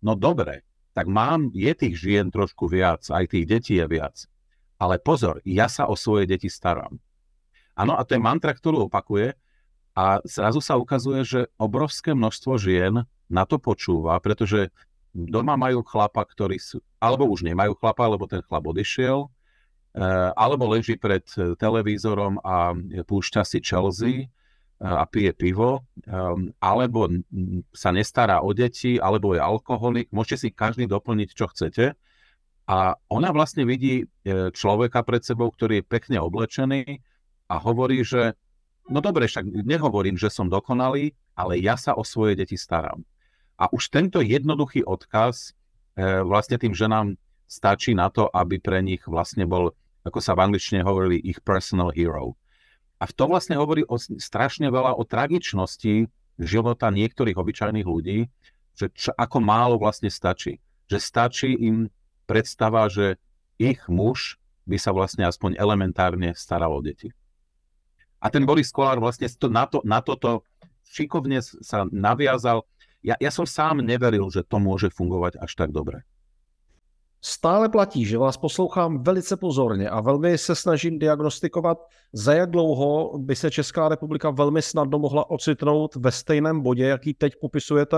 No dobre, tak mám, je tých žien trošku viac, aj tých detí je viac. Ale pozor, ja sa o svoje deti starám. Áno, a to je mantra, ktorú opakuje a zrazu sa ukazuje, že obrovské množstvo žien na to počúva, pretože doma majú chlapa, ktorý sú, alebo už nemajú chlapa, lebo ten chlap odišiel, e, alebo leží pred televízorom a púšťa si Chelsea, a pije pivo, um, alebo sa nestará o deti, alebo je alkoholik. Môžete si každý doplniť, čo chcete. A ona vlastne vidí e, človeka pred sebou, ktorý je pekne oblečený a hovorí, že no dobre, však nehovorím, že som dokonalý, ale ja sa o svoje deti starám. A už tento jednoduchý odkaz e, vlastne tým ženám stačí na to, aby pre nich vlastne bol, ako sa v angličtine hovorili, ich personal hero. A v tom vlastne hovorí o, strašne veľa o tragičnosti života niektorých obyčajných ľudí, že čo, ako málo vlastne stačí. Že stačí im predstava, že ich muž by sa vlastne aspoň elementárne staral o deti. A ten Boris Kolár vlastne to, na, to, na toto šikovne sa naviazal. Ja, ja som sám neveril, že to môže fungovať až tak dobre. Stále platí, že vás poslouchám velice pozorně a velmi se snažím diagnostikovat, za jak dlouho by se Česká republika velmi snadno mohla ocitnout ve stejném bodě, jaký teď popisujete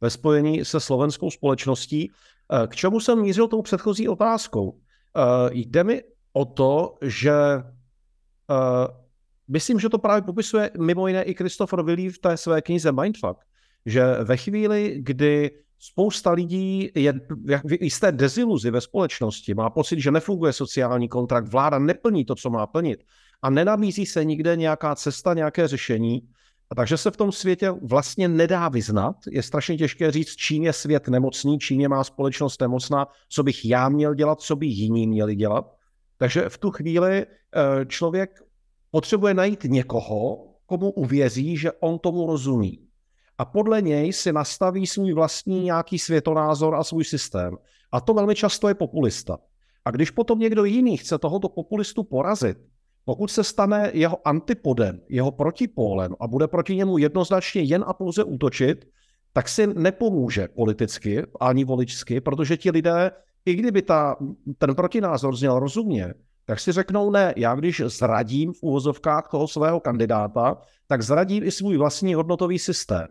ve spojení se slovenskou společností. Eh, k čemu jsem mířil tou předchozí otázkou? Eh, jde mi o to, že eh, myslím, že to právě popisuje mimo jiné i Christopher Willey v té své knize Mindfuck, že ve chvíli, kdy Spousta lidí je v jisté deziluzi ve společnosti, má pocit, že nefunguje sociální kontrakt, vláda neplní to, co má plnit a nenabízí se nikde nějaká cesta, nějaké řešení, a takže se v tom světě vlastně nedá vyznat. Je strašně těžké říct, čím je svět nemocný, čím je má společnost nemocná, co bych já měl dělat, co by jiní měli dělat. Takže v tu chvíli eh, člověk potřebuje najít někoho, komu uvěří, že on tomu rozumí a podle něj si nastaví svůj vlastní hmm. nějaký světonázor a svůj systém. A to velmi často je populista. A když potom někdo jiný chce tohoto populistu porazit, pokud se stane jeho antipodem, jeho protipólem a bude proti němu jednoznačně jen a pouze útočit, tak si nepomůže politicky ani voličsky, protože ti lidé, i kdyby ta, ten protinázor zněl rozumně, tak si řeknou ne, já když zradím v úvozovkách toho svého kandidáta, tak zradím i svůj vlastní hodnotový systém.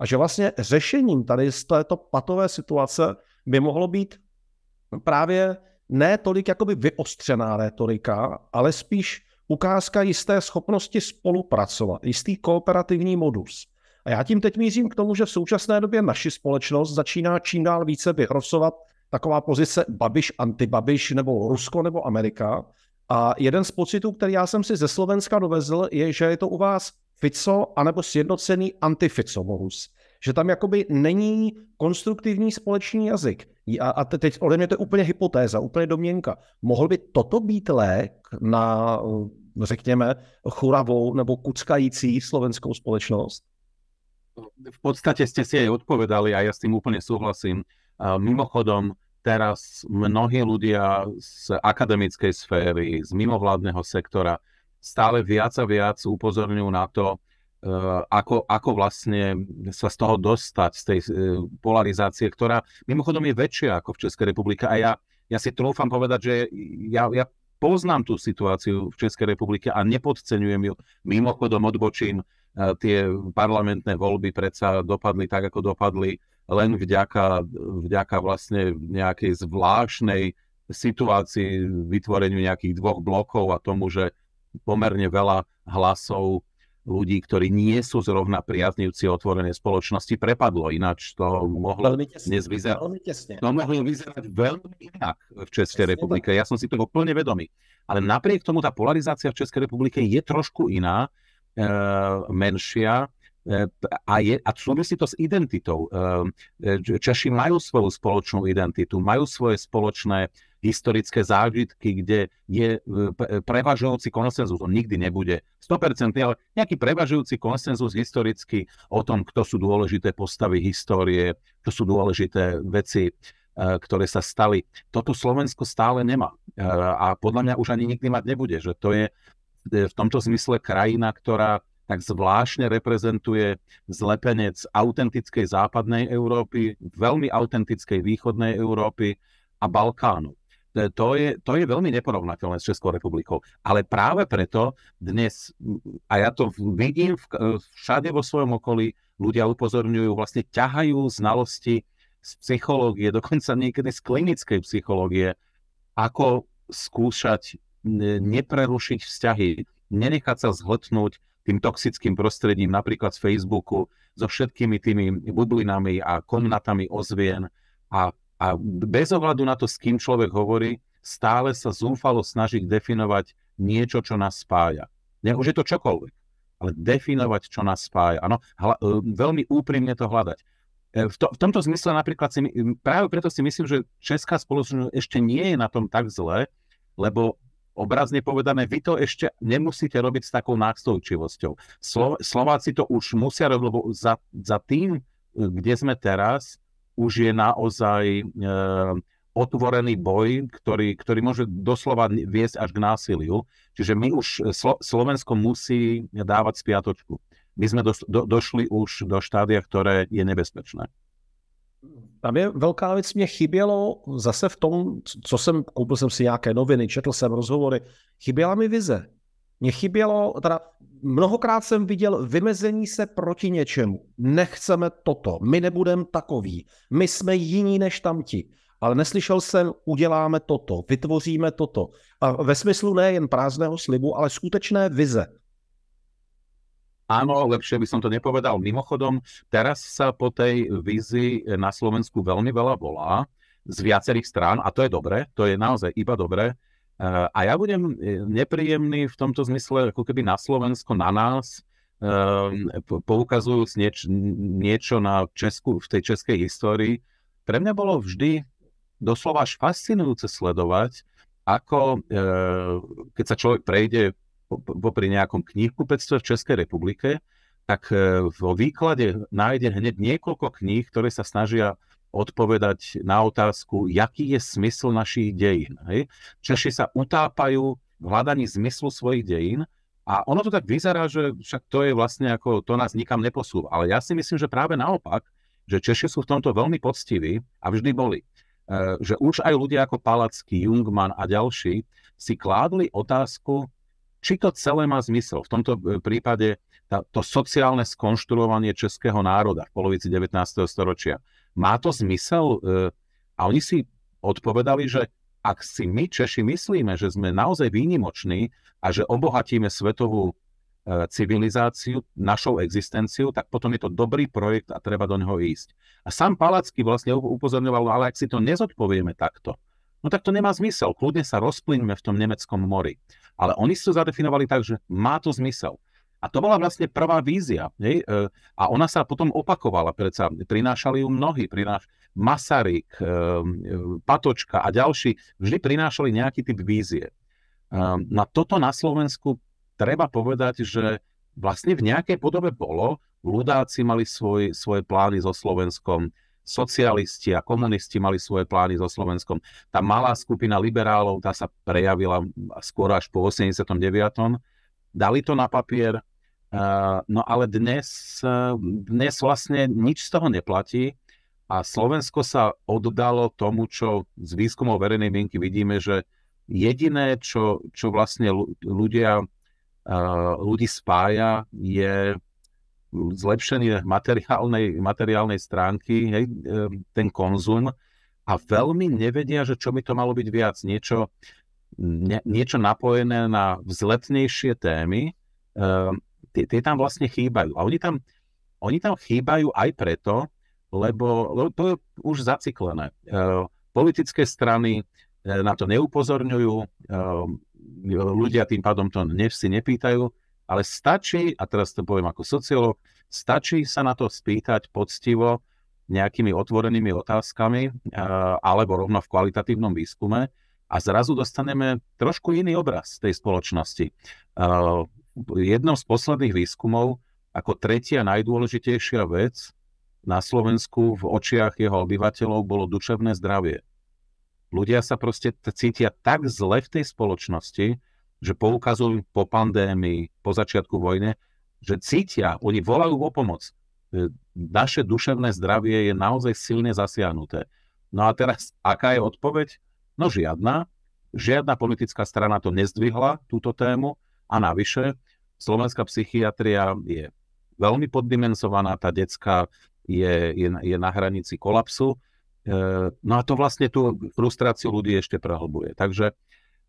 A že vlastně řešením tady z této patové situace by mohlo být právě ne tolik jakoby vyostřená retorika, ale spíš ukázka jisté schopnosti spolupracovat, jistý kooperativní modus. A já tím teď mířím k tomu, že v současné době naši společnost začíná čím dál více vyhrosovat taková pozice Babiš, antibabiš, nebo Rusko, nebo Amerika. A jeden z pocitů, který já jsem si ze Slovenska dovezl, je, že je to u vás Fico anebo sjednocený bohus. Že tam jakoby není konstruktivní společný jazyk. A, a teď ode mě to je úplně hypotéza, úplně domněnka. Mohl by toto být lék na, eh, řekněme, churavou nebo kuckající slovenskou společnost? V podstatě jste si aj odpovedali a já s tím úplně souhlasím. Eh, mimochodom, teraz mnohí ľudia z akademickej sféry, z mimovládneho sektora stále viac a viac upozorňujú na to, e, ako, ako vlastne sa z toho dostať, z tej e, polarizácie, ktorá mimochodom je väčšia ako v Českej republike. A ja, ja si trúfam povedať, že ja, ja poznám tú situáciu v Českej republike a nepodceňujem ju. Mimochodom odbočím, e, tie parlamentné voľby predsa dopadli tak, ako dopadli, len vďaka, vďaka vlastne nejakej zvláštnej situácii, vytvoreniu nejakých dvoch blokov a tomu, že pomerne veľa hlasov ľudí, ktorí nie sú zrovna priaznivci otvorenej spoločnosti, prepadlo. Ináč to mohlo veľmi tesne, dnes vyzerať. Veľmi tesne. To mohlo vyzerať veľmi inak v Českej tesne republike. Ja som si toho plne vedomý. Ale napriek tomu tá polarizácia v Českej republike je trošku iná, e, menšia E, a, je, a súvisí to s identitou. E, e, Češi majú svoju spoločnú identitu, majú svoje spoločné historické zážitky, kde je prevažujúci konsenzus, on nikdy nebude 100%, ale nejaký prevažujúci konsenzus historicky o tom, kto sú dôležité postavy histórie, kto sú dôležité veci, ktoré sa stali. Toto Slovensko stále nemá a podľa mňa už ani nikdy mať nebude, že to je v tomto zmysle krajina, ktorá tak zvláštne reprezentuje zlepenec autentickej západnej Európy, veľmi autentickej východnej Európy a Balkánu. E, to je, to je veľmi neporovnateľné s Českou republikou. Ale práve preto dnes, a ja to vidím v, všade vo svojom okolí, ľudia upozorňujú, vlastne ťahajú znalosti z psychológie, dokonca niekedy z klinickej psychológie, ako skúšať neprerušiť vzťahy, nenechať sa zhltnúť, tým toxickým prostredím, napríklad z Facebooku, so všetkými tými bublinami a komnatami ozvien a, a bez ohľadu na to, s kým človek hovorí, stále sa zúfalo snažiť definovať niečo, čo nás spája. Ne, už je to čokoľvek, ale definovať, čo nás spája. Ano, hla, e, veľmi úprimne to hľadať. E, v, to, v tomto zmysle napríklad si, práve preto si myslím, že česká spoločnosť ešte nie je na tom tak zle, lebo obrazne povedané, vy to ešte nemusíte robiť s takou nástojčivosťou. Slo- Slováci to už musia robiť, lebo za, za tým, kde sme teraz, už je naozaj e, otvorený boj, ktorý, ktorý môže doslova viesť až k násiliu. Čiže my už, Slo- Slovensko musí dávať spiatočku. My sme do, do, došli už do štádia, ktoré je nebezpečné tam je velká věc, mě chybělo zase v tom, co jsem, koupil jsem si nějaké noviny, četl jsem rozhovory, chyběla mi vize. Mně chybělo, teda mnohokrát jsem viděl vymezení se proti něčemu. Nechceme toto, my nebudeme takový, my jsme jiní než tamti. Ale neslyšel jsem, uděláme toto, vytvoříme toto. A ve smyslu nejen prázdného slibu, ale skutečné vize. Áno, lepšie by som to nepovedal. Mimochodom, teraz sa po tej vízi na Slovensku veľmi veľa volá z viacerých strán a to je dobre, to je naozaj iba dobre. A ja budem e, nepríjemný v tomto zmysle, ako keby na Slovensko, na nás, e, poukazujúc nieč, niečo na Česku, v tej českej histórii. Pre mňa bolo vždy doslova až fascinujúce sledovať, ako e, keď sa človek prejde popri nejakom knihkupectve v Českej republike, tak e, vo výklade nájde hneď niekoľko kníh, ktoré sa snažia odpovedať na otázku, aký je smysl našich dejín. Hej? Češi sa utápajú v hľadaní zmyslu svojich dejín a ono to tak vyzerá, že však to je vlastne ako, to nás nikam neposúva. Ale ja si myslím, že práve naopak, že Češi sú v tomto veľmi poctiví a vždy boli. E, že už aj ľudia ako Palacký, Jungman a ďalší si kládli otázku, či to celé má zmysel. V tomto e, prípade tá, to sociálne skonštruovanie českého národa v polovici 19. storočia. Má to zmysel? E, a oni si odpovedali, že ak si my Češi myslíme, že sme naozaj výnimoční a že obohatíme svetovú e, civilizáciu, našou existenciu, tak potom je to dobrý projekt a treba do neho ísť. A sám Palacký vlastne upozorňoval, no ale ak si to nezodpovieme takto, No tak to nemá zmysel. Kľudne sa rozplyňme v tom nemeckom mori. Ale oni si to zadefinovali tak, že má to zmysel. A to bola vlastne prvá vízia. Nie? A ona sa potom opakovala. Predsa prinášali ju mnohí. Prináš... Masaryk, e, e, Patočka a ďalší vždy prinášali nejaký typ vízie. E, na toto na Slovensku treba povedať, že vlastne v nejakej podobe bolo. Ľudáci mali svoj, svoje plány so Slovenskom socialisti a komunisti mali svoje plány so Slovenskom. Tá malá skupina liberálov, tá sa prejavila skôr až po 89. Dali to na papier, eh, no ale dnes, dnes vlastne nič z toho neplatí a Slovensko sa oddalo tomu, čo z výskumov verejnej mienky vidíme, že jediné, čo, čo vlastne ľudia, eh, ľudí spája, je zlepšenie materiálnej, materiálnej stránky, hej, ten konzum a veľmi nevedia, že čo by to malo byť viac. Niečo, nie, niečo napojené na vzletnejšie témy, tie, tie tam vlastne chýbajú. A oni tam, oni tam chýbajú aj preto, lebo, lebo to je už zaciklené. Politické strany eh, na to neupozorňujú, ľudia tým pádom to si nepýtajú. Ale stačí, a teraz to poviem ako sociológ, stačí sa na to spýtať poctivo nejakými otvorenými otázkami alebo rovno v kvalitatívnom výskume a zrazu dostaneme trošku iný obraz tej spoločnosti. Jednom z posledných výskumov ako tretia najdôležitejšia vec na Slovensku v očiach jeho obyvateľov bolo duševné zdravie. Ľudia sa proste cítia tak zle v tej spoločnosti, že poukazujú po pandémii, po začiatku vojne, že cítia, oni volajú o pomoc. E, naše duševné zdravie je naozaj silne zasiahnuté. No a teraz, aká je odpoveď? No žiadna. Žiadna politická strana to nezdvihla, túto tému. A navyše, slovenská psychiatria je veľmi poddimenzovaná, tá detská je, je, je na hranici kolapsu. E, no a to vlastne tú frustráciu ľudí ešte prehlbuje. Takže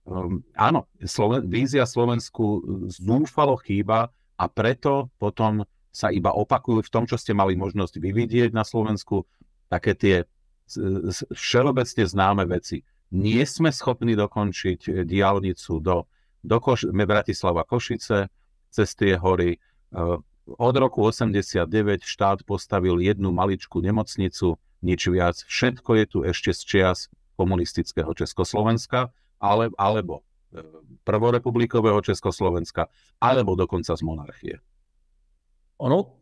Um, áno, Sloven- vízia Slovensku e, zúfalo chýba a preto potom sa iba opakujú v tom, čo ste mali možnosť vyvidieť na Slovensku, také tie všeobecne známe veci. Nie sme schopní dokončiť e, diálnicu do, do Koš- Bratislava Košice cez tie hory. Ehm, od roku 89 štát postavil jednu maličkú nemocnicu, nič viac. Všetko je tu ešte z čias komunistického Československa ale, alebo e, prvorepublikového Československa, alebo dokonca z monarchie. Ono,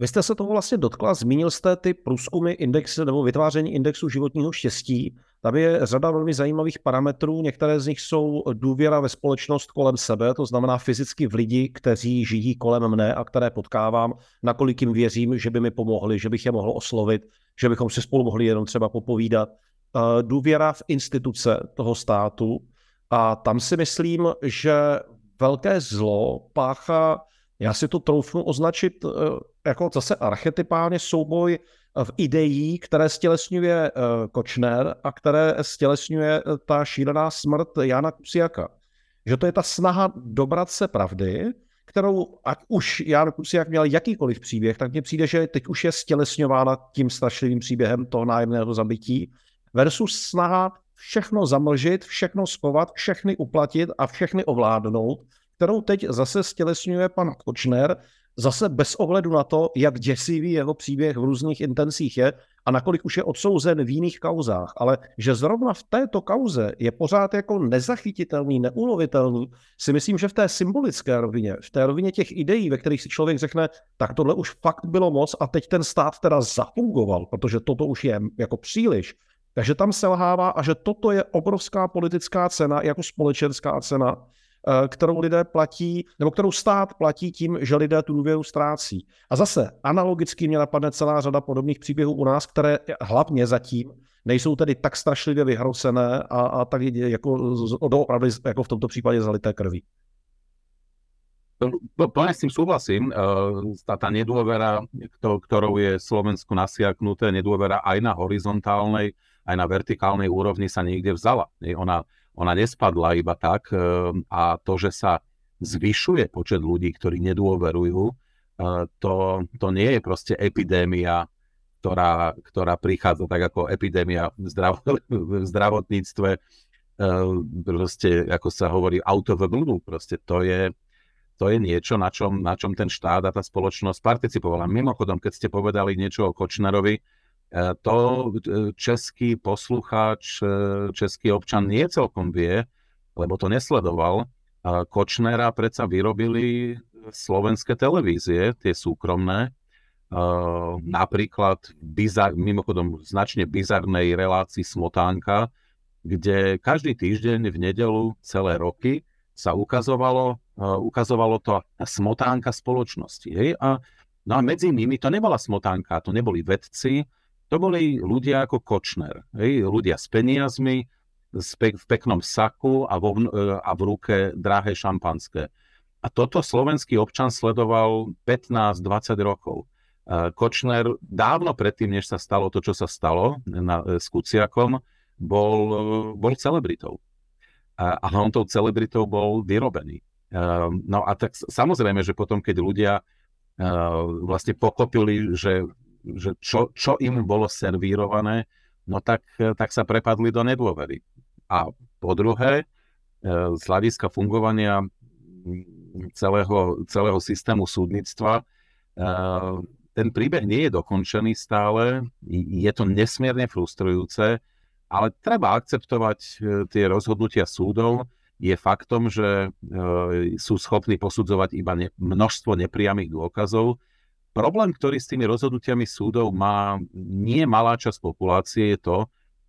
vy jste se toho vlastně dotkla, zmínil jste ty průzkumy indexu nebo vytváření indexu životního štěstí. Tam je řada velmi zajímavých parametrů, některé z nich jsou důvěra ve společnost kolem sebe, to znamená fyzicky v lidi, kteří žijí kolem mne a které potkávám, nakolik jim věřím, že by mi pomohli, že bych je mohl oslovit, že bychom si spolu mohli jenom třeba popovídat. Eh, důvěra v instituce toho státu. A tam si myslím, že velké zlo páchá, já si to troufnu označit eh, jako zase archetypálně souboj v ideí, které stělesňuje eh, Kočner a které stělesňuje ta šílená smrt Jana Kusiaka. Že to je ta snaha dobrat se pravdy, kterou, ať už Jan Kusiak měl jakýkoliv příběh, tak mně přijde, že teď už je stělesňována tím strašlivým příběhem toho nájemného zabití versus snaha všechno zamlžit, všechno schovat, všechny uplatit a všechny ovládnout, kterou teď zase stělesňuje pan Kočner, zase bez ohledu na to, jak děsivý jeho příběh v různých intencích je a nakolik už je odsouzen v jiných kauzách, ale že zrovna v této kauze je pořád jako nezachytitelný, neulovitelný, si myslím, že v té symbolické rovině, v té rovině těch ideí, ve kterých si člověk řekne, tak tohle už fakt bylo moc a teď ten stát teda zafungoval, protože toto už je jako příliš, Takže tam selhává a že toto je obrovská politická cena, jako společenská cena, eh, kterou lidé platí, nebo kterou stát platí tím, že lidé tu důvěru ztrácí. A zase analogicky mě napadne celá řada podobných příběhů u nás, které hlavně zatím nejsou tedy tak strašlivě vyhrocené a, a tak jako doopravdy jako v tomto případě zalité krví. Plne s tým súhlasím. Tá, eh, tá nedôvera, ktorou je Slovensko nasiaknuté, nedôvera aj na horizontálnej, aj na vertikálnej úrovni sa niekde vzala. Ona, ona nespadla iba tak e, a to, že sa zvyšuje počet ľudí, ktorí nedôverujú, e, to, to nie je proste epidémia, ktorá, ktorá prichádza tak ako epidémia v, zdrav- v zdravotníctve, e, proste, ako sa hovorí, out of the blue. Proste to je, to je niečo, na čom, na čom ten štát a tá spoločnosť participovala. Mimochodom, keď ste povedali niečo o Kočnerovi, E, to e, český poslucháč, e, český občan nie celkom vie, lebo to nesledoval. Kočnera predsa vyrobili slovenské televízie, tie súkromné, napríklad bizar, mimochodom značne bizarnej relácii Smotánka, kde každý týždeň v nedelu celé roky sa ukazovalo, ukazovalo to smotánka spoločnosti. Hej? A, no a medzi nimi to nebola smotánka, to neboli vedci, to boli ľudia ako Kočner. Hej? Ľudia s peniazmi, s pe- v peknom saku a, vo, a v ruke drahé šampanské. A toto slovenský občan sledoval 15-20 rokov. Kočner dávno predtým, než sa stalo to, čo sa stalo na, e, s Kuciakom, bol, e, bol celebritou. A on tou celebritou bol vyrobený. No a tak samozrejme, že potom, keď ľudia e, vlastne pochopili, že že čo, čo im bolo servírované, no tak, eh, tak sa prepadli do nedôvery. A po druhé, eh, z hľadiska fungovania mm, celého, celého systému súdnictva, eh, ten príbeh nie je dokončený stále, je to nesmierne frustrujúce, ale treba akceptovať tie rozhodnutia súdov. Je faktom, že sú schopní posudzovať iba množstvo nepriamých dôkazov, Problém, ktorý s tými rozhodnutiami súdov má nie malá časť populácie, je to,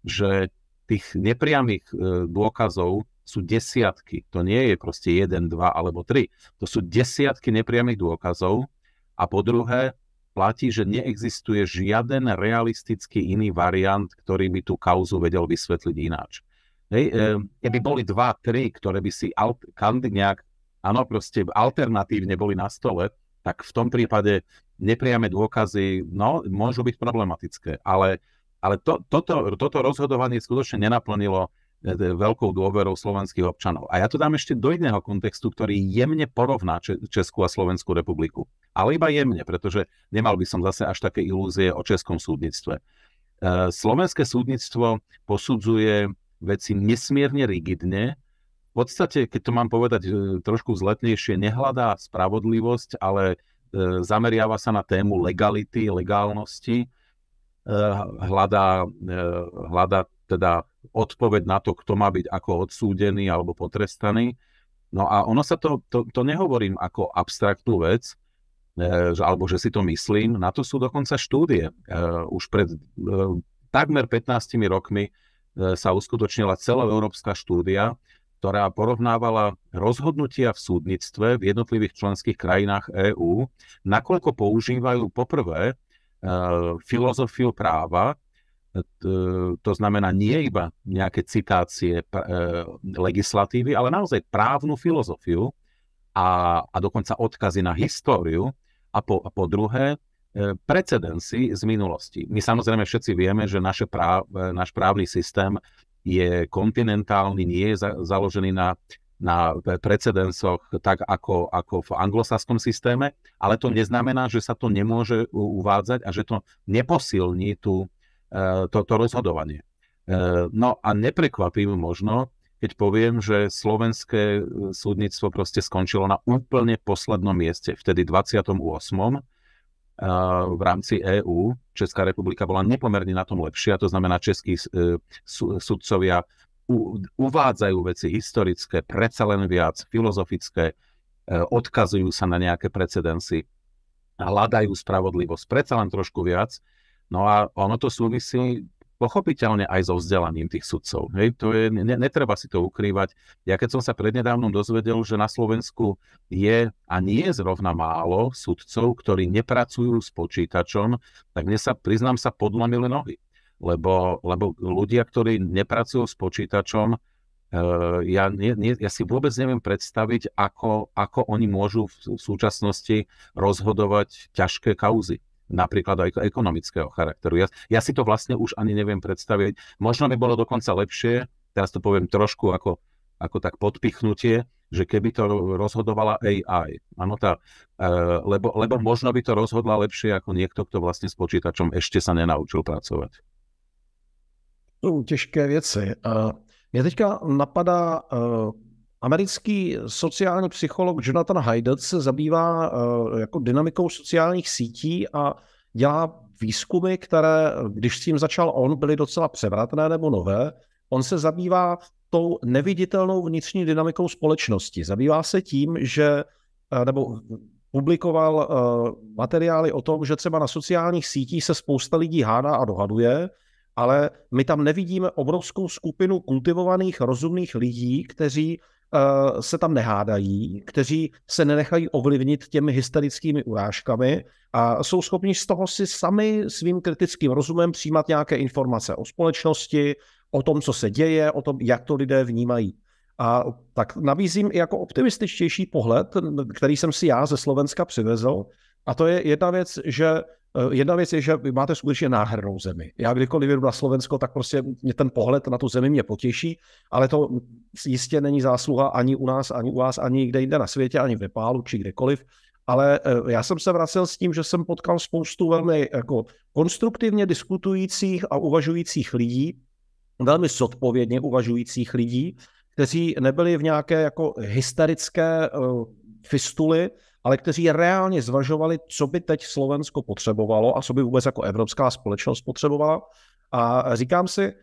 že tých nepriamých e, dôkazov sú desiatky. To nie je proste jeden, dva alebo tri. To sú desiatky nepriamých dôkazov. A po druhé, platí, že neexistuje žiaden realistický iný variant, ktorý by tú kauzu vedel vysvetliť ináč. Hej, e, keby boli dva, tri, ktoré by si alt, nejak, áno, proste alternatívne boli na stole, tak v tom prípade nepriame dôkazy, no, môžu byť problematické, ale, ale to, toto, toto rozhodovanie skutočne nenaplnilo e, e, veľkou dôverou slovenských občanov. A ja to dám ešte do iného kontextu, ktorý jemne porovná Česku a Slovenskú republiku. Ale iba jemne, pretože nemal by som zase až také ilúzie o českom súdnictve. E, slovenské súdnictvo posudzuje veci nesmierne rigidne, podstate, keď to mám povedať trošku zletnejšie, nehľadá spravodlivosť, ale e, zameriava sa na tému legality, legálnosti, e, hľadá, e, hľadá teda odpoveď na to, kto má byť ako odsúdený alebo potrestaný. No a ono sa to, to, to nehovorím ako abstraktnú vec, že, alebo že si to myslím, na to sú dokonca štúdie. Už pred takmer 15 rokmi sa uskutočnila celoeurópska štúdia, ktorá porovnávala rozhodnutia v súdnictve v jednotlivých členských krajinách EÚ, nakoľko používajú poprvé e, filozofiu práva, e, to znamená nie iba nejaké citácie e, legislatívy, ale naozaj právnu filozofiu a, a dokonca odkazy na históriu a po, a po druhé e, precedenci z minulosti. My samozrejme všetci vieme, že naše práv, náš právny systém je kontinentálny, nie je za, založený na, na precedensoch tak ako, ako v anglosaskom systéme, ale to neznamená, že sa to nemôže uvádzať a že to neposilní tú, e, toto to rozhodovanie. E, no a neprekvapím možno, keď poviem, že slovenské e, súdnictvo proste skončilo na úplne poslednom mieste, vtedy 28 v rámci EÚ Česká republika bola nepomerne na tom lepšia, to znamená, českí e, sudcovia uvádzajú veci historické, predsa len viac filozofické, e, odkazujú sa na nejaké precedensy, hľadajú spravodlivosť predsa len trošku viac. No a ono to súvisí pochopiteľne aj so vzdelaním tých sudcov. Hej, to je, ne, netreba si to ukrývať. Ja keď som sa prednedávnom dozvedel, že na Slovensku je a nie je zrovna málo sudcov, ktorí nepracujú s počítačom, tak mne sa, priznám sa, podlamili nohy. Lebo, lebo ľudia, ktorí nepracujú s počítačom, Uh, ja, nie, nie, ja si vôbec neviem predstaviť, ako, ako oni môžu v, v súčasnosti rozhodovať ťažké kauzy napríklad aj ekonomického charakteru. Ja, ja si to vlastne už ani neviem predstaviť. Možno by bolo dokonca lepšie, teraz to poviem trošku ako, ako tak podpichnutie, že keby to rozhodovala AI. Ano, tá, e, lebo, lebo možno by to rozhodla lepšie ako niekto, kto vlastne s počítačom ešte sa nenaučil pracovať. Jsou těžké věci. mne teďka napadá e, Americký sociální psycholog Jonathan Haidt se zabývá eh, jako dynamikou sociálních sítí a dělá výzkumy, které, když s tím začal on, byly docela převratné nebo nové. On se zabývá tou neviditelnou vnitřní dynamikou společnosti. Zabývá se tím, že eh, nebo publikoval eh, materiály o tom, že třeba na sociálních sítích se spousta lidí hádá a dohaduje, ale my tam nevidíme obrovskou skupinu kultivovaných, rozumných lidí, kteří Eh, se tam nehádají, kteří se nenechají ovlivnit těmi hysterickými urážkami a jsou schopni z toho si sami svým kritickým rozumem přijímat nějaké informace o společnosti, o tom, co se děje, o tom, jak to lidé vnímají. A tak nabízím i jako optimističtější pohled, který jsem si já ze Slovenska přivezl, a to je jedna věc, že e, Jedna věc je, že vy máte skutečně nádhernou zemi. Já kdykoliv jdu na Slovensko, tak prostě mě ten pohled na tu zemi mě potěší, ale to jistě není zásluha ani u nás, ani u vás, ani kde jinde na světě, ani v Nepálu či kdekoliv. Ale e, já jsem se vracel s tím, že jsem potkal spoustu velmi jako konstruktivně diskutujících a uvažujících lidí, velmi zodpovědně uvažujících lidí, kteří nebyli v nějaké jako hysterické uh, fistuly, ale kteří reálně zvažovali, co by teď Slovensko potřebovalo a co by vůbec jako evropská společnost potřebovala. A říkám si, eh,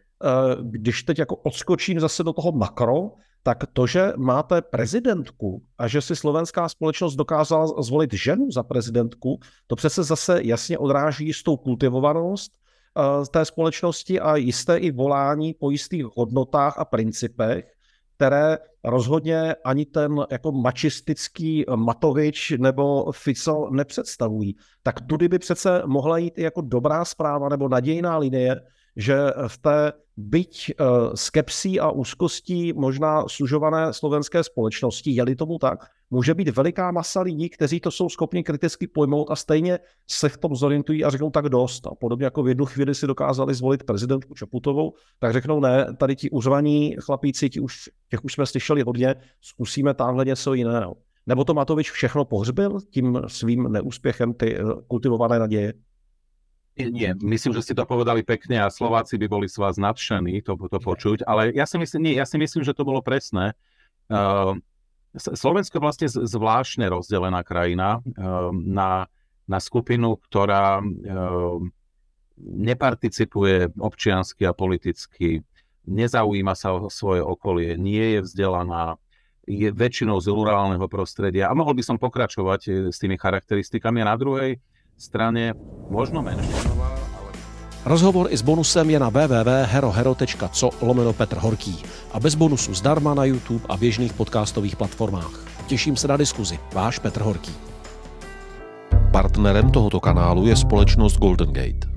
když teď jako odskočím zase do toho makro, tak to, že máte prezidentku a že si slovenská společnost dokázala zvolit ženu za prezidentku, to přece zase jasně odráží jistou kultivovanost eh, té společnosti a jisté i volání po jistých hodnotách a principech, které rozhodně ani ten jako mačistický eh, Matovič nebo Fico nepředstavují. Tak tudy by přece mohla jít i jako dobrá zpráva nebo nadějná linie, že v té byť e, skepsí a úzkostí možná služované slovenské společnosti, je-li tomu tak, může být veliká masa lidí, kteří to jsou schopni kriticky pojmout a stejně se v tom zorientují a řeknou tak dost. A podobně jako v jednu chvíli si dokázali zvolit prezidentku Čaputovou, tak řeknou ne, tady ti uřvaní chlapíci, ti už, těch už jsme slyšeli hodně, zkusíme tamhle něco jiného. Nebo to Matovič všechno pohřbil tím svým neúspěchem ty e, kultivované naděje? Nie, myslím, že ste to povedali pekne a Slováci by boli s vás nadšení to, to počuť, ale ja si, myslím, nie, ja si myslím, že to bolo presné. Uh, Slovensko je vlastne zvláštne rozdelená krajina uh, na, na skupinu, ktorá uh, neparticipuje občiansky a politicky, nezaujíma sa o svoje okolie, nie je vzdelaná, je väčšinou z rurálneho prostredia a mohol by som pokračovať eh, s tými charakteristikami a na druhej strane, možno menšinová, Rozhovor i s bonusem je na www.herohero.co lomeno Petr Horký a bez bonusu zdarma na YouTube a běžných podcastových platformách. Těším se na diskuzi. Váš Petr Horký. Partnerem tohoto kanálu je společnost Golden Gate.